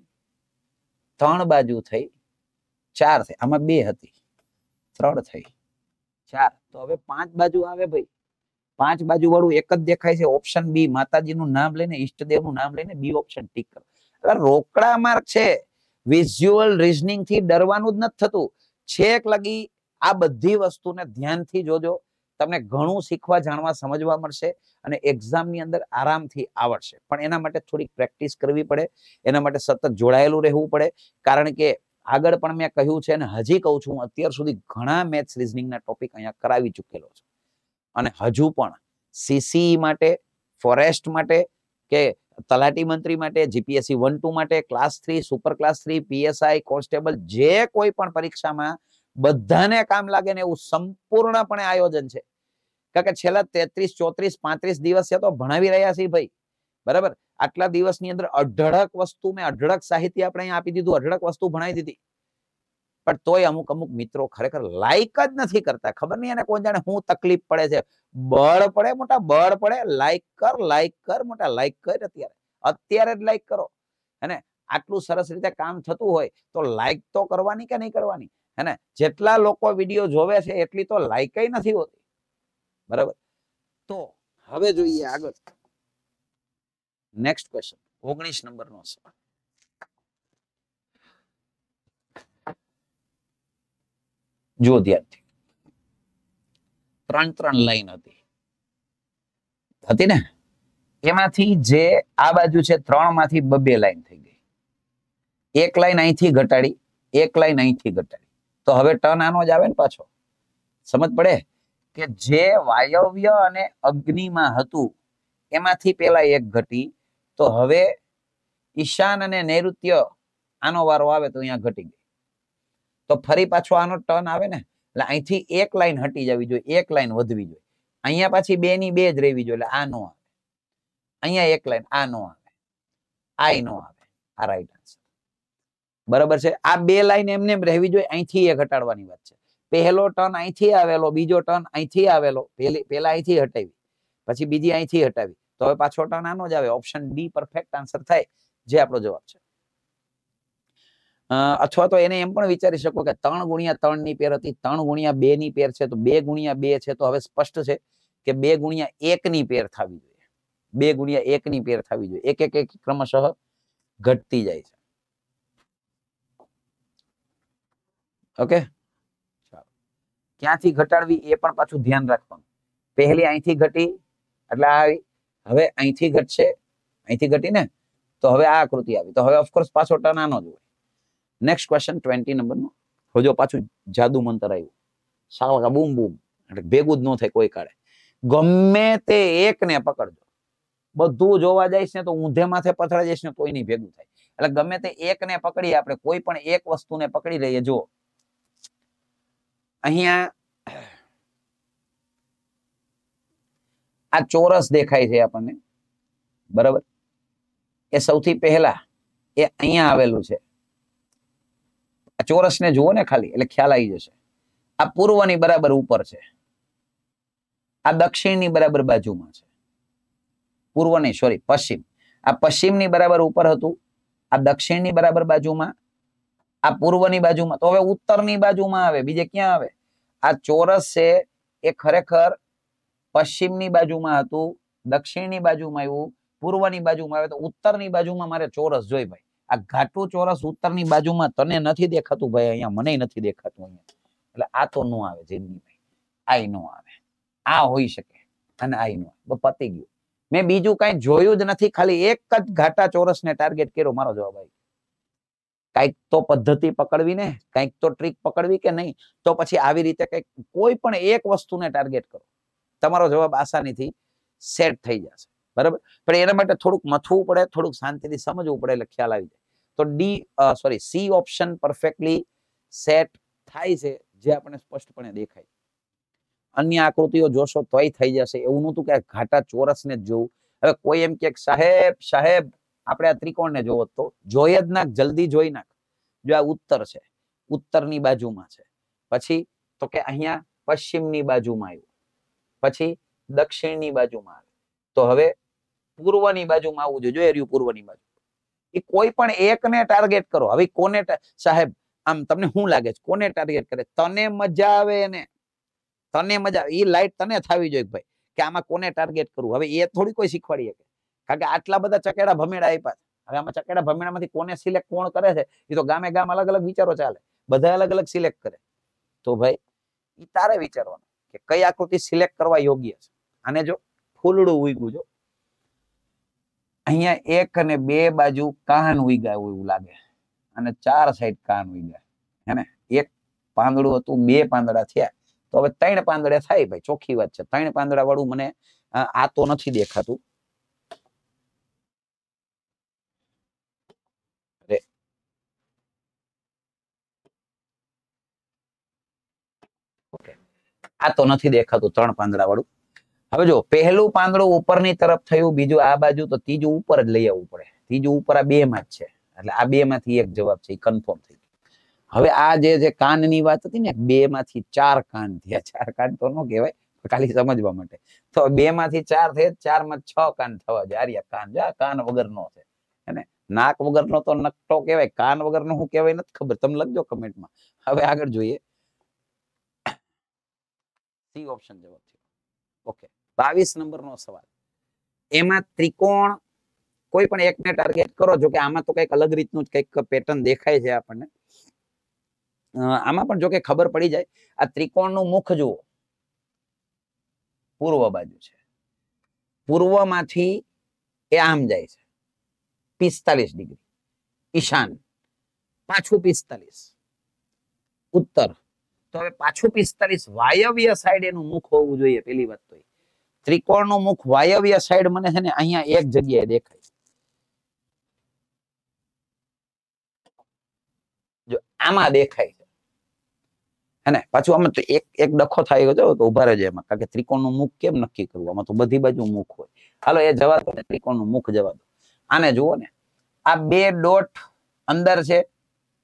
ત્રણ બાજુ થઈ ચાર થઈ આમાં બે હતી ત્રણ થઈ ચાર તો હવે પાંચ બાજુ આવે ભાઈ પાંચ બાજુ વાળું એક જ દેખાય છે ઓપ્શન બી માતાજી નું નામ લઈને ઈષ્ટદેવનું નામ લઈને બી ઓપ્શન ટીક કરો એટલે રોકડા માર્ગ છે વિઝ્યુઅલ રીઝનિંગ થી ડરવાનું જ નથી થતું છેક લગી આ બધી વસ્તુને ધ્યાનથી જોજો તમને ઘણું શીખવા જાણવા સમજવા મળશે અને એક્ઝામની અંદર આરામથી આવડશે પણ એના માટે થોડીક પ્રેક્ટિસ કરવી પડે એના માટે સતત જોડાયેલું રહેવું પડે કારણ કે આગળ પણ મેં કહ્યું છે અને હજી કહું છું અત્યાર સુધી ઘણા મેથ્સ રીઝનિંગના ટોપિક અહીંયા કરાવી ચૂકેલો છું અને હજુ પણ સીસી માટે ફોરેસ્ટ માટે કે તલાટી મંત્રી માટે જીપીએસસી વન ટુ માટે class three super class three PSI constable જે કોઈ પણ પરીક્ષામાં બધાને કામ લાગે ને એવું સંપૂર્ણપણે આયોજન છે કારણ કે છેલ્લા તેત્રીસ ચોત્રીસ પાંત્રીસ દિવસ છે તો ભણાવી રહ્યા છીએ ભાઈ બરાબર આટલા દિવસની અંદર અઢળક વસ્તુ મેં અઢળક સાહિત્ય આપણે અહીંયા આપી દીધું અઢળક વસ્તુ ભણાવી દીધી પણ તોય અમુક અમુક મિત્રો ખરેખર લાઈક જ નથી કરતા ખબર નહીં એને કોણ જાણે હું તકલીફ પડે છે બળ પડે મોટા બળ પડે લાઈક કર લાઈક કર મોટા લાઈક કર અત્યારે અત્યારે જ લાઈક કરો હેને આટલું સરસ રીતે કામ થતું હોય તો લાઈક તો કરવાની કે નહીં કરવાની હેને જેટલા લોકો વિડીયો જોવે છે એટલી તો લાઈક નથી હોતી બરાબર તો હવે જોઈએ આગળ નેક્સ્ટ ક્વેશ્ચન ઓગણીસ નંબરનો સવાલ જો ધ્યાનથી ત્રણ ત્રણ લાઈન હતી હતી ને એમાંથી જે આ બાજુ છે ત્રણ માંથી બબે લાઈન થઈ ગઈ એક લાઈન અહીંથી ઘટાડી એક લાઈન અહીંથી ઘટાડી તો હવે ટર્ન આનો જ આવે ને પાછો સમજ પડે કે જે વાયવ્ય અને અગ્નિમાં હતું એમાંથી પેલા એક ઘટી તો હવે ઈશાન અને નૈઋત્ય આનો વારો આવે તો અહીંયા ઘટી ગઈ તો ફરી પાછો આનો ટર્ન આવે ને એટલે અહીંથી એક લાઈન હટી જવી જોઈએ એક લાઈન વધવી જોઈએ અહીંયા પાછી બે ની બે જ રહેવી જોઈએ એટલે આ નો આવે અહીંયા એક લાઈન આ નો આવે આ નો આવે આ રાઈટ આન્સર બરાબર છે આ બે લાઈન એમને એમ રહેવી જોઈએ અહીંથી એ ઘટાડવાની વાત છે પહેલો ટર્ન અહીંથી આવેલો બીજો ટર્ન અહીંથી આવેલો પહેલી પહેલા અહીંથી હટાવી પછી બીજી અહીંથી હટાવી તો હવે પાછો ટર્ન આનો જ આવે ઓપ્શન ડી પરફેક્ટ આન્સર થાય જે આપણો જવાબ છે અથવા તો એને એમ પણ વિચારી શકો કે ત્રણ ગુણ્યા ત્રણ ની પેર હતી ત્રણ ગુણ્યા બે ની પેર છે તો બે ગુણ્યા બે છે તો હવે સ્પષ્ટ છે કે બે ગુણ્યા એક ની પેર થવી જોઈએ બે ગુણ્યા એક ની પેર થવી જોઈએ એક એક એક ક્રમશઃ ઘટતી જાય છે ઓકે ક્યાંથી ઘટાડવી એ પણ પાછું ધ્યાન રાખવાનું પહેલી અહીંથી ઘટી એટલે આ આવી હવે અહીંથી ઘટશે અહીંથી ઘટી ને તો હવે આ આકૃતિ આવી તો હવે ઓફકોર્સ પાછો ટર્ન આનો જ હોય નેક્સ્ટ ક્વેશ્ચન ટ્વેન્ટી નંબરનો જોજો પાછું જાદુ મંતર આવ્યું શાળા બૂમ બૂમ એટલે ભેગું જ ન થાય કોઈ કાળે ગમે તે એકને પકડજો બધું જોવા જઈશ ને તો ઊંધે માથે પથરા જઈશ ને કોઈ નહીં ભેગું થાય એટલે ગમે તે એકને પકડીએ આપણે કોઈ પણ એક વસ્તુને પકડી લઈએ જો અહીંયા આ ચોરસ દેખાય છે આપણને બરાબર એ સૌથી પહેલા એ અહીંયા આવેલું છે આ ચોરસને જુઓ ને ખાલી એટલે ખ્યાલ આવી જશે આ પૂર્વની બરાબર ઉપર છે આ દક્ષિણની બરાબર બાજુમાં છે પૂર્વ નહીં સોરી પશ્ચિમ આ પશ્ચિમની બરાબર ઉપર હતું આ દક્ષિણની બરાબર બાજુમાં આ પૂર્વની બાજુમાં તો હવે ઉત્તરની બાજુમાં આવે બીજે ક્યાં આવે આ ચોરસ છે એ ખરેખર પશ્ચિમની બાજુમાં હતું દક્ષિણની બાજુમાં આવ્યું પૂર્વની બાજુમાં આવે તો ઉત્તરની બાજુમાં મારે ચોરસ જોઈ ભાઈ આ ઘાટું ચોરસ ઉત્તરની બાજુમાં તને નથી દેખાતું ભાઈ અહીંયા મને નથી દેખાતું અહીંયા એટલે આ તો નો આવે જિંદગી આઈ નો આવે આ હોઈ શકે અને આય નો આવે પતી ગયું મેં બીજું કઈ જોયું જ નથી ખાલી એક જ ઘાટા ચોરસ ને ટાર્ગેટ કર્યો મારો જવાબ આવી કઈક તો પદ્ધતિ પકડવી ને કઈક તો ટ્રીક પકડવી કે નહીં તો પછી આવી રીતે કઈક કોઈ પણ એક વસ્તુને ટાર્ગેટ કરો તમારો જવાબ આસાનીથી સેટ થઈ જશે બરાબર પણ એના માટે થોડુંક મથવું પડે થોડુંક શાંતિથી સમજવું પડે એટલે ખ્યાલ આવી જાય તો D sorry C option perfectly set થાય છે જે આપણને સ્પષ્ટપણે દેખાય અન્ય આકૃતિઓ જોશો તોય થઈ જશે એવું નહોતું કે ઘાટા ચોરસને જ જોવું હવે કોઈ એમ કે સાહેબ સાહેબ આપણે આ ત્રિકોણને જોવો તો જોઈ જ નાખ જલ્દી જોઈ નાખ જો આ ઉત્તર છે ઉત્તરની બાજુમાં છે પછી તો કે અહીંયા પશ્ચિમની બાજુમાં આવ્યું પછી દક્ષિણની બાજુમાં આવ્યું તો હવે પૂર્વની બાજુમાં આવવું જોઈએ જોઈ રહ્યું પૂર્વની બાજુ એ કોઈ પણ એકને ટાર્ગેટ કરો હવે કોને સાહેબ આમ તમને શું લાગે છે કોને ટાર્ગેટ કરે તને મજા આવે એને તને મજા આવે એ લાઈટ તને થવી જોઈએ ભાઈ કે આમાં કોને ટાર્ગેટ કરવું હવે એ થોડી કોઈ શીખવાડી શકે કારણ કે આટલા બધા ચકેડા ભમેડા આપ્યા છે હવે આમાં ચકેડા ભમેડામાંથી કોને સિલેક્ટ કોણ કરે છે એ તો ગામે ગામ અલગ અલગ વિચારો ચાલે બધા અલગ અલગ સિલેક્ટ કરે તો ભાઈ એ તારે વિચારવાનું કે કઈ આકૃતિ સિલેક્ટ કરવા યોગ્ય છે આને જો ફૂલડું ઉગ્યું જો અહીંયા એક અને બે બાજુ કાન ઉગ્યા એવું લાગે અને ચાર સાઈડ કાન ગયા હે ને એક પાંદડું હતું બે પાંદડા થયા તો હવે ત્રણ પાંદડા થાય ભાઈ ચોખ્ખી વાત છે ત્રણ પાંદડા વાળું મને આ તો નથી દેખાતું આ તો નથી દેખાતું ત્રણ પાંદડા વાળું હવે જો પહેલું પાંદડું ઉપરની તરફ થયું બીજું આ બાજુ તો ત્રીજું ઉપર જ લઈ આવવું પડે ત્રીજું ઉપર આ બે માં જ છે એટલે આ બે માંથી એક જવાબ છે કન્ફર્મ થઈ હવે આ જે જે કાનની વાત હતી ને બે માંથી ચાર કાન થયા ચાર કાન તો ન કહેવાય ખાલી સમજવા માટે તો બે માંથી ચાર થયા ચાર માં છ કાન થવા જોઈએ આર્યા કાન જો કાન વગર નો છે નાક વગર નો તો નકટો કેવાય કાન વગર નો શું કેવાય નથી ખબર તમે લખજો કમેન્ટમાં હવે આગળ જોઈએ સી ઓપ્શન જવાબ છે ઓકે બાવીસ નંબરનો સવાલ એમાં ત્રિકોણ કોઈ પણ એકને ટાર્ગેટ કરો જોકે આમાં તો કંઈક અલગ રીતનું જ કંઈક પેટર્ન દેખાય છે આપણને આમાં પણ જોકે ખબર પડી જાય આ ત્રિકોણનું મુખ જુઓ પૂર્વ બાજુ છે પૂર્વમાંથી એ આમ જાય છે પિસ્તાલીસ ડિગ્રી ઈશાન પાછું પિસ્તાલીસ ઉત્તર તો હવે પાછું પિસ્તાલીસ વાયવ્ય સાઈડ એનું મુખ હોવું જોઈએ પેલી વાત તો ત્રિકોણ નું મુખ વાયવ્ય સાઈડ મને છે ને અહીંયા એક જગ્યાએ દેખાય જો આમાં દેખાય હે પાછું આમાં તો એક એક ડખો થાય ગયો તો ઉભા રહેજો એમાં કારણ કે ત્રિકોણનું મુખ કેમ નક્કી કરવું આમાં તો બધી બાજુ મુખ હોય હાલો એ જવા દો ને ત્રિકોણ નું મુખ જવા દો આને જુઓ ને આ બે ડોટ અંદર છે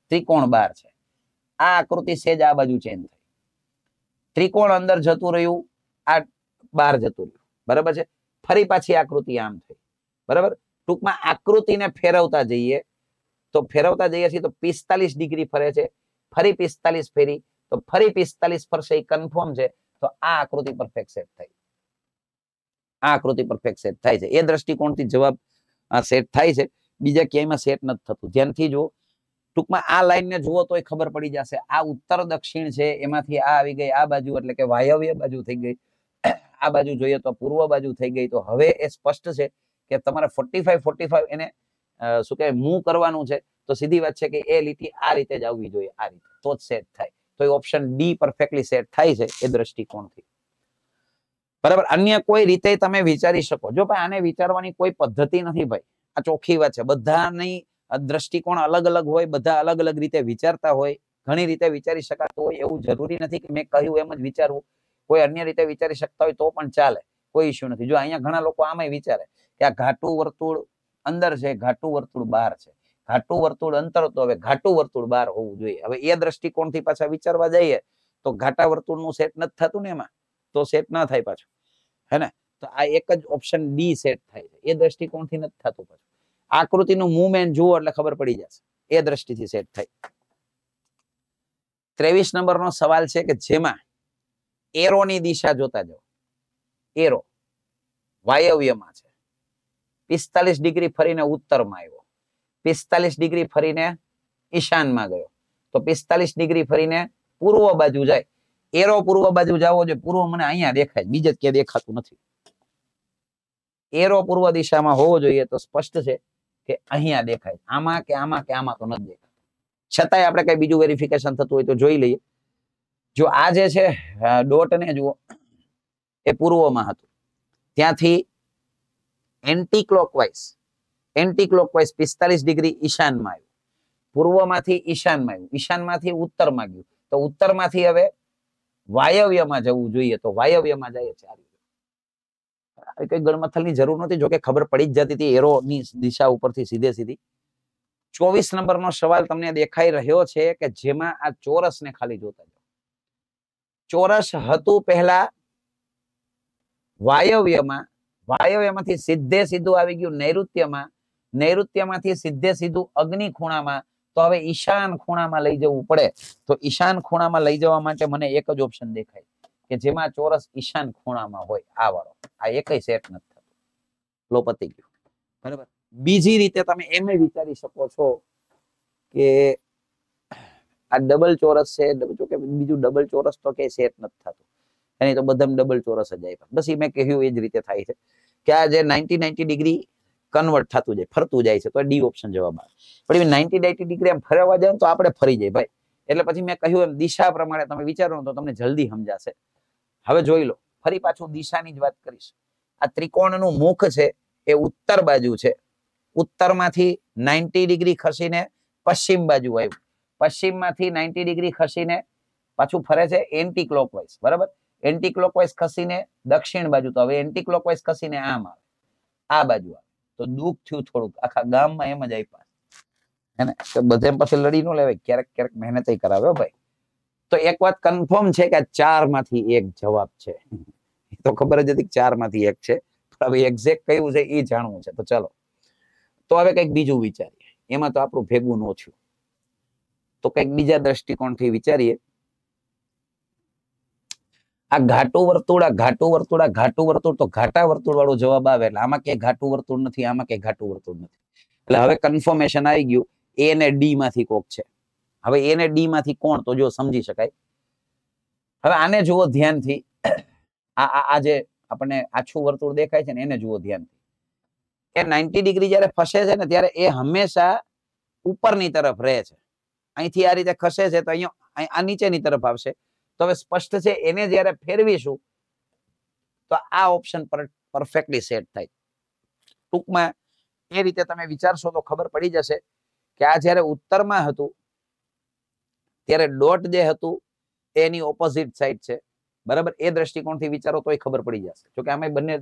ત્રિકોણ બાર છે આ આકૃતિ સેજ આ બાજુ ચેન્જ થઈ ત્રિકોણ અંદર જતું રહ્યું આ બહાર જતું બરાબર છે ફરી પાછી આકૃતિ આમ થઈ બરાબર ટૂંકમાં આકૃતિને ફેરવતા જઈએ તો ફેરવતા જઈએ છીએ તો પિસ્તાલીસ ડિગ્રી ફરે છે ફરી પિસ્તાલીસ ફેરી તો ફરી પિસ્તાલીસ ફરશે એ કન્ફર્મ છે તો આ આકૃતિ પરફેક્ટ સેટ થઈ આ આકૃતિ પરફેક્ટ સેટ થાય છે એ દ્રષ્ટિકોણથી જવાબ સેટ થાય છે બીજા ક્યાંયમાં સેટ નથી થતું ધ્યાનથી જુઓ ટૂંકમાં આ લાઈનને જુઓ તો એ ખબર પડી જશે આ ઉત્તર દક્ષિણ છે એમાંથી આ આવી ગઈ આ બાજુ એટલે કે વાયવ્ય બાજુ થઈ ગઈ આ બાજુ જોઈએ તો પૂર્વ બાજુ થઈ ગઈ તો હવે એ સ્પષ્ટ છે કે તમારે ફોર્ટી ફાઈવ ફોર્ટી ફાઈવ એને શું કહેવાય મૂવ કરવાનું છે તો સીધી વાત છે કે એ લીટી આ રીતે જ આવવી જોઈએ આ રીતે તો જ સેટ થાય તો A option D perfectly set થાય છે એ દ્રષ્ટિકોણથી બરાબર અન્ય કોઈ રીતે તમે વિચારી શકો જો ભાઈ આને વિચારવાની કોઈ પદ્ધતિ નથી ભાઈ આ ચોખ્ખી વાત છે બધાની દ્રષ્ટિકોણ અલગ અલગ હોય બધા અલગ અલગ રીતે વિચારતા હોય ઘણી રીતે વિચારી શકાતું હોય એવું જરૂરી નથી કે મેં કહ્યું એમ જ વિચારવું કોઈ અન્ય રીતે વિચારી શકતા હોય તો પણ ચાલે કોઈ ઇશ્યુ નથી જો અહીંયા ઘણા લોકો આમાં વિચારે કે આ ઘાટું વર્તુળ અંદર છે ઘાટું વર્તુળ બહાર છે ઘાટું વર્તુળ અંતર તો હવે ઘાટું વર્તુળ બહાર હોવું જોઈએ હવે એ દ્રષ્ટિકોણથી પાછા વિચારવા જઈએ તો ઘાટા વર્તુળનું સેટ નથી થતું ને એમાં તો સેટ ના થાય પાછું હે ને તો આ એક જ ઓપ્શન ડી સેટ થાય છે એ દ્રષ્ટિકોણથી નથી થતું પાછું આકૃતિનું મૂવમેન્ટ જુઓ એટલે ખબર પડી જશે એ દ્રષ્ટિથી સેટ થાય ત્રેવીસ નંબરનો સવાલ છે કે જેમાં એરોની દિશા જોતા જાઓ એરો વાયવ્યમાં છે પિસ્તાલીસ ડિગ્રી ફરીને ઉત્તરમાં આવ્યો પિસ્તાલીસ ડિગ્રી ફરીને ઈશાનમાં ગયો તો પિસ્તાલીસ ડિગ્રી ફરીને પૂર્વ બાજુ જાય એરો પૂર્વ બાજુ જવો જોઈએ પૂર્વ મને અહીંયા દેખાય બીજે ક્યાં દેખાતું નથી એરો પૂર્વ દિશામાં હોવો જોઈએ તો સ્પષ્ટ છે કે અહીંયા દેખાય આમાં કે આમાં કે આમાં તો નથી દેખાતું છતાંય આપણે કઈ બીજું વેરિફિકેશન થતું હોય તો જોઈ લઈએ જો આ જે છે ડોટને જુઓ એ પૂર્વમાં હતું ત્યાંથી એન્ટી ક્લોકવાઇઝ એન્ટી ક્લોકવાઇઝ પિસ્તાલીસ ડિગ્રી ઈશાનમાં આવ્યું પૂર્વમાંથી ઈશાનમાં આવ્યું ઈશાનમાંથી ઉત્તરમાં ગયું તો ઉત્તરમાંથી હવે વાયવ્યમાં જવું જોઈએ તો વાયવ્યમાં જાય છે આવી કઈ ગણમથલની જરૂર નથી જોકે ખબર પડી જ જતી હતી એરોની દિશા ઉપરથી સીધે સીધી ચોવીસ નંબર નો સવાલ તમને દેખાઈ રહ્યો છે કે જેમાં આ ચોરસ ને ખાલી જોતા ચોરસ હતું પહેલા વાયવ્યમાં વાયવ્યમાંથી સીધે સીધું આવી ગયું નૈઋત્યમાં નૈઋત્યમાંથી સીધે સીધું અગ્નિ ખૂણામાં તો હવે ઈશાન ખૂણામાં લઈ જવું પડે તો ઈશાન ખૂણામાં લઈ જવા માટે મને એક જ ઓપ્શન દેખાય કે જેમાં ચોરસ ઈશાન ખૂણામાં હોય આ વાળો આ એક સેટ નથી થતો લો પતી ગયું બરાબર બીજી રીતે તમે એમ વિચારી શકો છો કે આ ડબલ ચોરસ છે જો બીજું ડબલ ચોરસ તો કે સેટ નથી થતું એની તો બધા ડબલ ચોરસ જ આપ્યા બસ એ મેં કહ્યું એ જ રીતે થાય છે કે આ જે નાઇન્ટી નાઇન્ટી ડિગ્રી કન્વર્ટ થતું જાય ફરતું જાય છે તો ડી ઓપ્શન જવાબ આવે પણ એ નાઇન્ટી નાઇન્ટી ડિગ્રી એમ ફરવા જાય તો આપણે ફરી જાય ભાઈ એટલે પછી મેં કહ્યું એમ દિશા પ્રમાણે તમે વિચારો તો તમને જલ્દી સમજાશે હવે જોઈ લો ફરી પાછું દિશાની જ વાત કરીશ આ ત્રિકોણનું મુખ છે એ ઉત્તર બાજુ છે ઉત્તરમાંથી નાઇન્ટી ડિગ્રી ખસીને પશ્ચિમ બાજુ આવ્યું પશ્ચિમમાંથી નાઇન્ટી ડિગ્રી ખસીને પાછું ફરે છે એન્ટી ક્લોકવાઇઝ બરાબર એન્ટી ક્લોકવાઇઝ ખસીને દક્ષિણ બાજુ તો હવે એન્ટી ક્લોકવાઇઝ ખસીને આમ આવે આ બાજુ આવે તો દુઃખ થયું થોડુંક આખા ગામમાં એમ જ આપ્યા હેને તો બધે પછી લડી નો લેવાય ક્યારેક ક્યારેક મહેનત કરાવે ભાઈ તો એક વાત કન્ફર્મ છે કે ચાર માંથી એક જવાબ છે તો ખબર જ હતી ચાર માંથી એક છે હવે એક્ઝેક્ટ કયું છે એ જાણવું છે તો ચલો તો હવે કઈક બીજું વિચારીએ એમાં તો આપણું ભેગું ન થયું તો કંઈક બીજા દ્રષ્ટિકોણથી વિચારીએ આ ઘાટું વર્તુળ ઘાટું વર્તુળ ઘાટું વર્તુળ તો ઘાટા વર્તુળ વાળો જવાબ આવે એટલે આમાં ક્યાંય ઘાટું વર્તુળ નથી આમાં ક્યાંય ઘાટું વર્તુળ નથી એટલે હવે કન્ફર્મેશન આવી ગયું એ ને ડી માંથી કોક છે હવે એ ડી માંથી કોણ તો જો સમજી શકાય હવે આને જુઓ ધ્યાનથી આ આ જે આપણને આછું વર્તુળ દેખાય છે ને એને જુઓ ધ્યાનથી એ નાઇન્ટી ડિગ્રી જયારે ફસે છે ને ત્યારે એ હંમેશા ઉપરની તરફ રહે છે અહીંથી આ રીતે ખસે છે તો અહીંયા આ નીચેની તરફ આવશે તો હવે સ્પષ્ટ છે એને જ્યારે ફેરવીશું તો આ ઓપ્શન પર પરફેક્ટલી સેટ થાય ટૂંકમાં એ રીતે તમે વિચારશો તો ખબર પડી જશે કે આ જ્યારે ઉત્તરમાં હતું ત્યારે ડોટ જે હતું એની ઓપોઝિટ સાઈડ છે બરાબર એ દ્રષ્ટિકોણથી વિચારો તો એ ખબર પડી જશે જોકે અમે બંને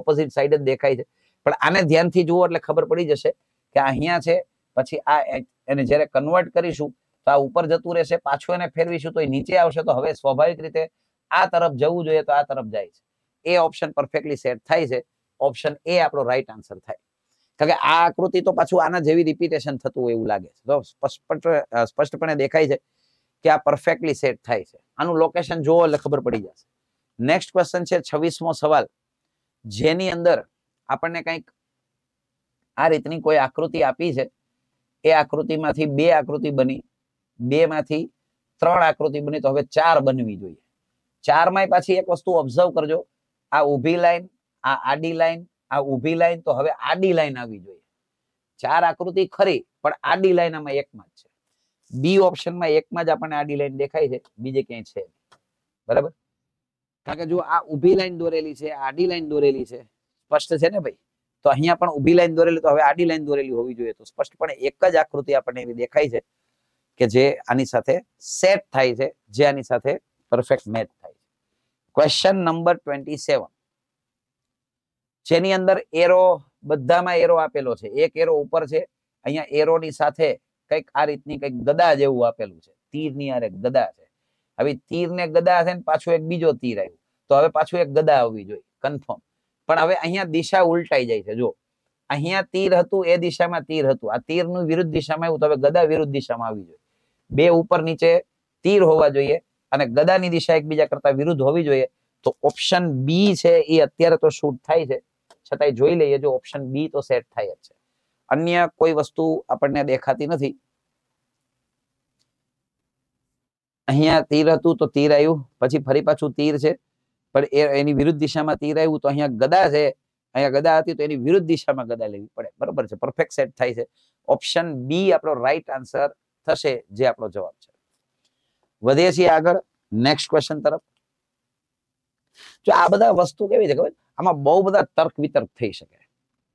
ઓપોઝિટ સાઈડ જ દેખાય છે પણ આને ધ્યાનથી જુઓ એટલે ખબર પડી જશે કે અહીંયા છે પછી આ એને જ્યારે કન્વર્ટ કરીશું તો આ ઉપર જતું રહેશે પાછું એને ફેરવીશું તો એ નીચે આવશે તો હવે સ્વાભાવિક રીતે આ તરફ જવું જોઈએ તો આ તરફ જાય છે એ ઓપ્શન પરફેક્ટલી સેટ થાય છે ઓપ્શન એ આપણો રાઈટ આન્સર થાય કારણ કે આ આકૃતિ તો પાછું આના જેવી રિપીટેશન થતું એવું લાગે છે તો સ્પષ્ટ સ્પષ્ટપણે દેખાય છે કે આ પરફેક્ટલી સેટ થાય છે આનું લોકેશન જોવો એટલે ખબર પડી જશે નેક્સ્ટ ક્વેશ્ચન છે છવ્વીસમો સવાલ જેની અંદર આપણને કંઈક આ રીતની કોઈ આકૃતિ આપી છે એ આકૃતિમાંથી બે આકૃતિ બની બે માંથી ત્રણ આકૃતિ બની તો હવે ચાર બનવી જોઈએ ચાર ચારમાં પાછી એક વસ્તુ ઓબ્ઝર્વ કરજો આ ઊભી લાઈન આ આડી લાઈન આ ઊભી લાઈન તો હવે આડી લાઈન આવી જોઈએ ચાર આકૃતિ ખરી પણ આડી લાઈન આમાં એકમાં જ છે બી ઓપ્શનમાં એકમાં જ આપણને આડી લાઈન દેખાય છે બીજે ક્યાંય છે બરાબર કારણ કે જો આ ઊભી લાઈન દોરેલી છે આડી લાઈન દોરેલી છે સ્પષ્ટ છે ને ભાઈ તો અહીંયા પણ ઊભી લાઈન દોરેલી તો હવે આડી લાઈન દોરેલી હોવી જોઈએ તો સ્પષ્ટપણે એક જ આકૃતિ આપણને એવી દેખાય છે કે જે આની સાથે સેટ થાય છે જે આની સાથે પરફેક્ટ મેચ થાય છે ક્વેશ્ચન નંબર ટ્વેન્ટી જેની અંદર એરો બધામાં એરો આપેલો છે એક એરો ઉપર છે અહીંયા એરોની સાથે કંઈક આ રીતની કંઈક ગદા જેવું આપેલું છે તીરની આરે ગદા છે હવે ને ગદા છે પાછું એક બીજો તીર આવ્યું તો હવે પાછું એક ગદા આવવી જોઈએ કન્ફર્મ પણ હવે અહીંયા દિશા ઉલટાઈ જાય છે જો અહીંયા તીર હતું એ દિશામાં તીર હતું આ તીરનું વિરુદ્ધ દિશામાં આવ્યું તો હવે ગદા વિરુદ્ધ દિશામાં આવી જોઈએ બે ઉપર નીચે તીર હોવા જોઈએ અને ગદાની દિશા એકબીજા કરતા વિરુદ્ધ હોવી જોઈએ તો ઓપ્શન બી છે એ અત્યારે તો શૂટ થાય છે છતાંય જોઈ લઈએ જો ઓપ્શન બી તો સેટ થાય જ છે અન્ય કોઈ વસ્તુ આપણને દેખાતી નથી અહીંયા તીર હતું તો તીર આવ્યું પછી ફરી પાછું તીર છે પણ એની વિરુદ્ધ દિશામાં તીર આવ્યું તો અહીંયા ગદા છે અહીંયા ગદા હતી તો એની વિરુદ્ધ દિશામાં ગદા લેવી પડે બરોબર છે પરફેક્ટ સેટ થાય છે ઓપ્શન બી આપણો રાઈટ આન્સર થશે જે આપણો જવાબ છે વધે છીએ આગળ નેક્સ્ટ ક્વેશ્ચન તરફ જો આ બધા વસ્તુ કેવી છે ખબર આમાં બહુ બધા તર્ક વિતર્ક થઈ શકે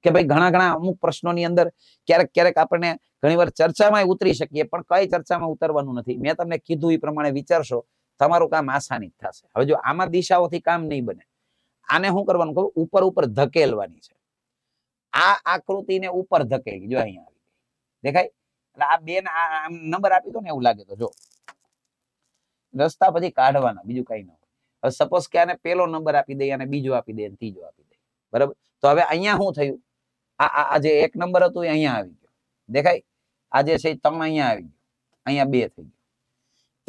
કે ભાઈ ઘણા ઘણા અમુક પ્રશ્નોની અંદર ક્યારેક ક્યારેક આપણે ઘણીવાર ચર્ચામાં ઉતરી શકીએ પણ કઈ ચર્ચામાં ઉતરવાનું નથી મેં તમને કીધું એ પ્રમાણે વિચારશો તમારું કામ આસાની થશે હવે જો આમાં દિશાઓથી કામ નહીં બને આને શું કરવાનું કહું ઉપર ઉપર ધકેલવાની છે આ આકૃતિને ઉપર ધકેલી જો અહીંયા આવી દેખાય એટલે આ બેન આમ નંબર આપી દો ને એવું લાગે તો જો રસ્તા પછી કાઢવાના બીજું કઈ ન હવે સપોઝ કે આને પેલો નંબર આપી દઈએ અને બીજો આપી દઈએ ત્રીજો આપી દઈએ બરાબર તો હવે અહીંયા શું થયું આ આ જે એક નંબર હતો એ અહીંયા આવી ગયો દેખાય આ જે છે ત્રણ અહીંયા આવી ગયો અહીંયા બે થઈ ગયો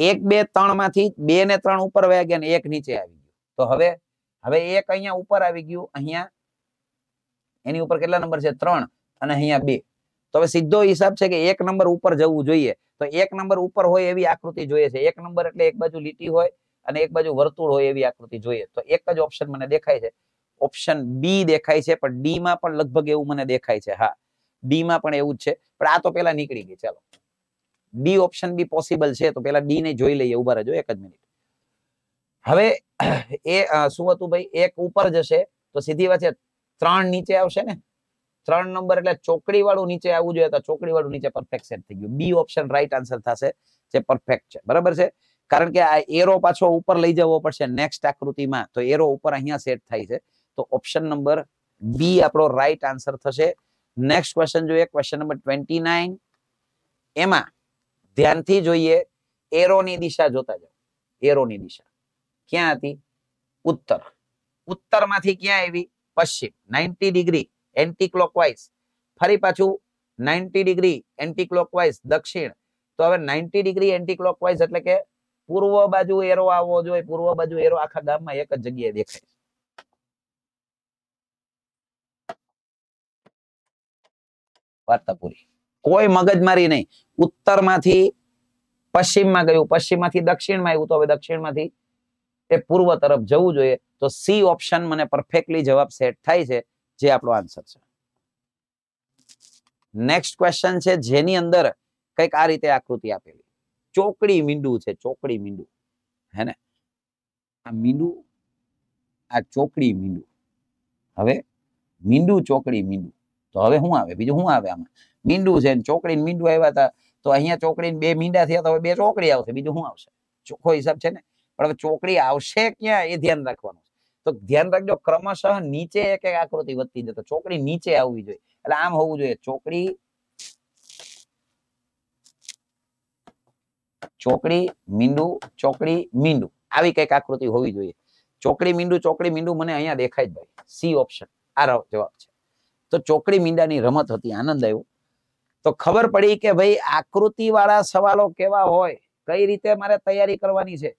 એક બે ત્રણ માંથી બે ને ત્રણ ઉપર વયા ગયા એક નીચે આવી ગયું તો હવે હવે એક અહીંયા ઉપર આવી ગયું અહીંયા એની ઉપર કેટલા નંબર છે ત્રણ અને અહીંયા બે તો હવે સીધો હિસાબ છે કે એક નંબર ઉપર જવું જોઈએ તો એક નંબર ઉપર હોય એવી આકૃતિ જોઈએ છે એક નંબર એટલે એક બાજુ લીટી હોય અને એક બાજુ વર્તુળ હોય એવી આકૃતિ જોઈએ તો એક જ ઓપ્શન મને દેખાય છે ઓપ્શન બી દેખાય છે પણ ડી માં પણ લગભગ એવું મને દેખાય છે હા ડી માં પણ એવું જ છે પણ આ તો પેલા નીકળી ગઈ ચાલો બી ઓપ્શન બી પોસિબલ છે તો પેલા ડી ને જોઈ લઈએ ઉભા રહેજો એક જ મિનિટ હવે એ શું હતું ભાઈ એક ઉપર જશે તો સીધી વાત છે ત્રણ નીચે આવશે ને ત્રણ નંબર એટલે ચોકડી વાળું નીચે આવવું જોઈએ તો ચોકડી વાળું નીચે પરફેક્ટ સેટ થઈ ગયું બી ઓપ્શન રાઈટ આન્સર થશે જે પરફેક્ટ છે બરાબર છે કારણ કે આ એરો પાછો ઉપર લઈ જવો પડશે નેક્સ્ટ આકૃતિમાં તો એરો ઉપર અહીંયા સેટ થાય છે તો ઓપ્શન નંબર બી આપણો રાઈટ આન્સર થશે નેક્સ્ટ ક્વેશ્ચન જોઈએ ક્વેશ્ચન નંબર ટ્વેન્ટી એમાં ધ્યાનથી જોઈએ એરોની દિશા જોતા જાઓ એરોની દિશા ક્યાં હતી ઉત્તર ઉત્તરમાંથી ક્યાં આવી પશ્ચિમ નાઇન્ટી ડિગ્રી એન્ટી ક્લોકવાઇઝ ફરી પાછું નાઇન્ટી ડિગ્રી એન્ટી ક્લોકવાઇઝ દક્ષિણ તો હવે નાઇન્ટી ડિગ્રી એન્ટી ક્લોકવાઇઝ એટલે કે પૂર્વ બાજુ એરો આવવો જોઈએ પૂર્વ બાજુ એરો આખા ગામમાં એક જ જગ્યાએ દેખાય વાર્તા પૂરી કોઈ મગજમારી નહીં ઉત્તર ઉત્તરમાંથી પશ્ચિમમાં ગયું પશ્ચિમ માંથી દક્ષિણમાં આવ્યું તો હવે દક્ષિણમાંથી તે પૂર્વ તરફ જવું જોઈએ તો સી ઓપ્શન મને પરફેક્ટલી જવાબ સેટ થાય છે જે આપણો આન્સર છે નેક્સ્ટ ક્વેશ્ચન છે જેની અંદર કંઈક આ રીતે આકૃતિ આપેલી ચોકડી મીંડું છે ચોકડી મીંડું હે ને આ મીંડું આ ચોકડી મીંડું હવે મીંડું ચોકડી મીંડું તો હવે શું આવે બીજું શું આવે આમાં મીંડું છે ચોકડી મીંડું આવ્યા હતા તો અહીંયા ચોકડીને બે મીંડા થયા તો બે ચોકડી આવશે બીજું શું આવશે ચોખ્ખો હિસાબ છે ને પણ હવે ચોકડી આવશે ક્યાં એ ધ્યાન રાખવાનું તો ધ્યાન રાખજો ક્રમશઃ નીચે એક એક આકૃતિ વધતી જતો ચોકડી નીચે આવવી જોઈએ એટલે આમ હોવું જોઈએ ચોકડી ચોકડી મીંડુ ચોકડી મીંડું આવી કઈક આકૃતિ હોવી જોઈએ ચોકડી મીંડું ચોકડી મીંડું મને અહીંયા દેખાય જ ભાઈ સી ઓપ્શન આ જવાબ છે તો ચોકડી મીંડાની રમત હતી આનંદ આવ્યો તો ખબર પડી કે ભાઈ આકૃતિ વાળા સવાલો કેવા હોય કઈ રીતે મારે તૈયારી કરવાની છે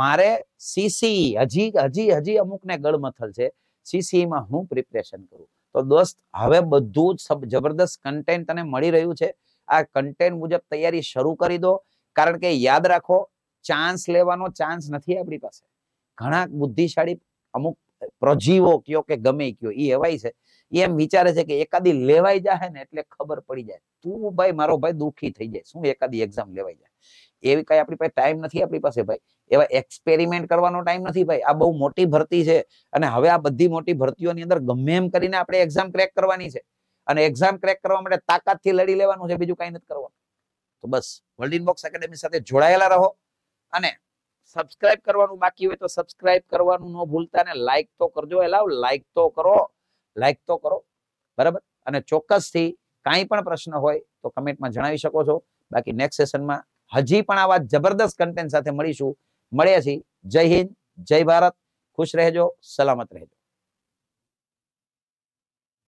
મારે સીસી હજી હજી હજી અમુકને ગળમથલ છે સીસીમાં હું પ્રિપરેશન કરું તો દોસ્ત હવે બધું જ જબરદસ્ત કન્ટેન્ટ તને મળી રહ્યું છે આ કન્ટેન્ટ મુજબ તૈયારી શરૂ કરી દો કારણ કે યાદ રાખો ચાન્સ લેવાનો ચાન્સ નથી આપણી પાસે ઘણા બુદ્ધિશાળી અમુક પ્રજીવો કયો કે ગમે કયો એ એવાય છે એમ વિચારે છે કે એકાદી લેવાઈ જાય ને એટલે ખબર પડી જાય તું ભાઈ મારો ભાઈ દુઃખી થઈ જાય શું એકાદી એક્ઝામ લેવાઈ જાય એવી કઈ આપણી પાસે ટાઈમ નથી આપણી પાસે ભાઈ એવા એક્સપેરિમેન્ટ કરવાનો ટાઈમ નથી ભાઈ આ બહુ મોટી ભરતી છે અને હવે આ બધી મોટી ભરતીઓની અંદર ગમે એમ કરીને આપણે એક્ઝામ ક્રેક કરવાની છે અને એક્ઝામ ક્રેક કરવા માટે તાકાતથી લડી લેવાનું છે બીજું કઈ નથી કરવાનું તો બસ વર્લ્ડ ઇનબોક્સ એકેડેમી સાથે જોડાયેલા રહો અને સબસ્ક્રાઇબ કરવાનું બાકી હોય તો સબસ્ક્રાઇબ કરવાનું ન ભૂલતા અને લાઈક તો કરજો એલાવ લાઈક તો કરો લાઈક તો કરો બરાબર અને ચોક્કસથી કાંઈ પણ પ્રશ્ન હોય તો કમેન્ટમાં જણાવી શકો છો બાકી નેક્સ્ટ સેશનમાં હજી પણ આવા જબરદસ્ત કન્ટેન્ટ સાથે મળીશું મળ્યા છીએ જય હિન્દ જય ભારત ખુશ રહેજો સલામત રહેજો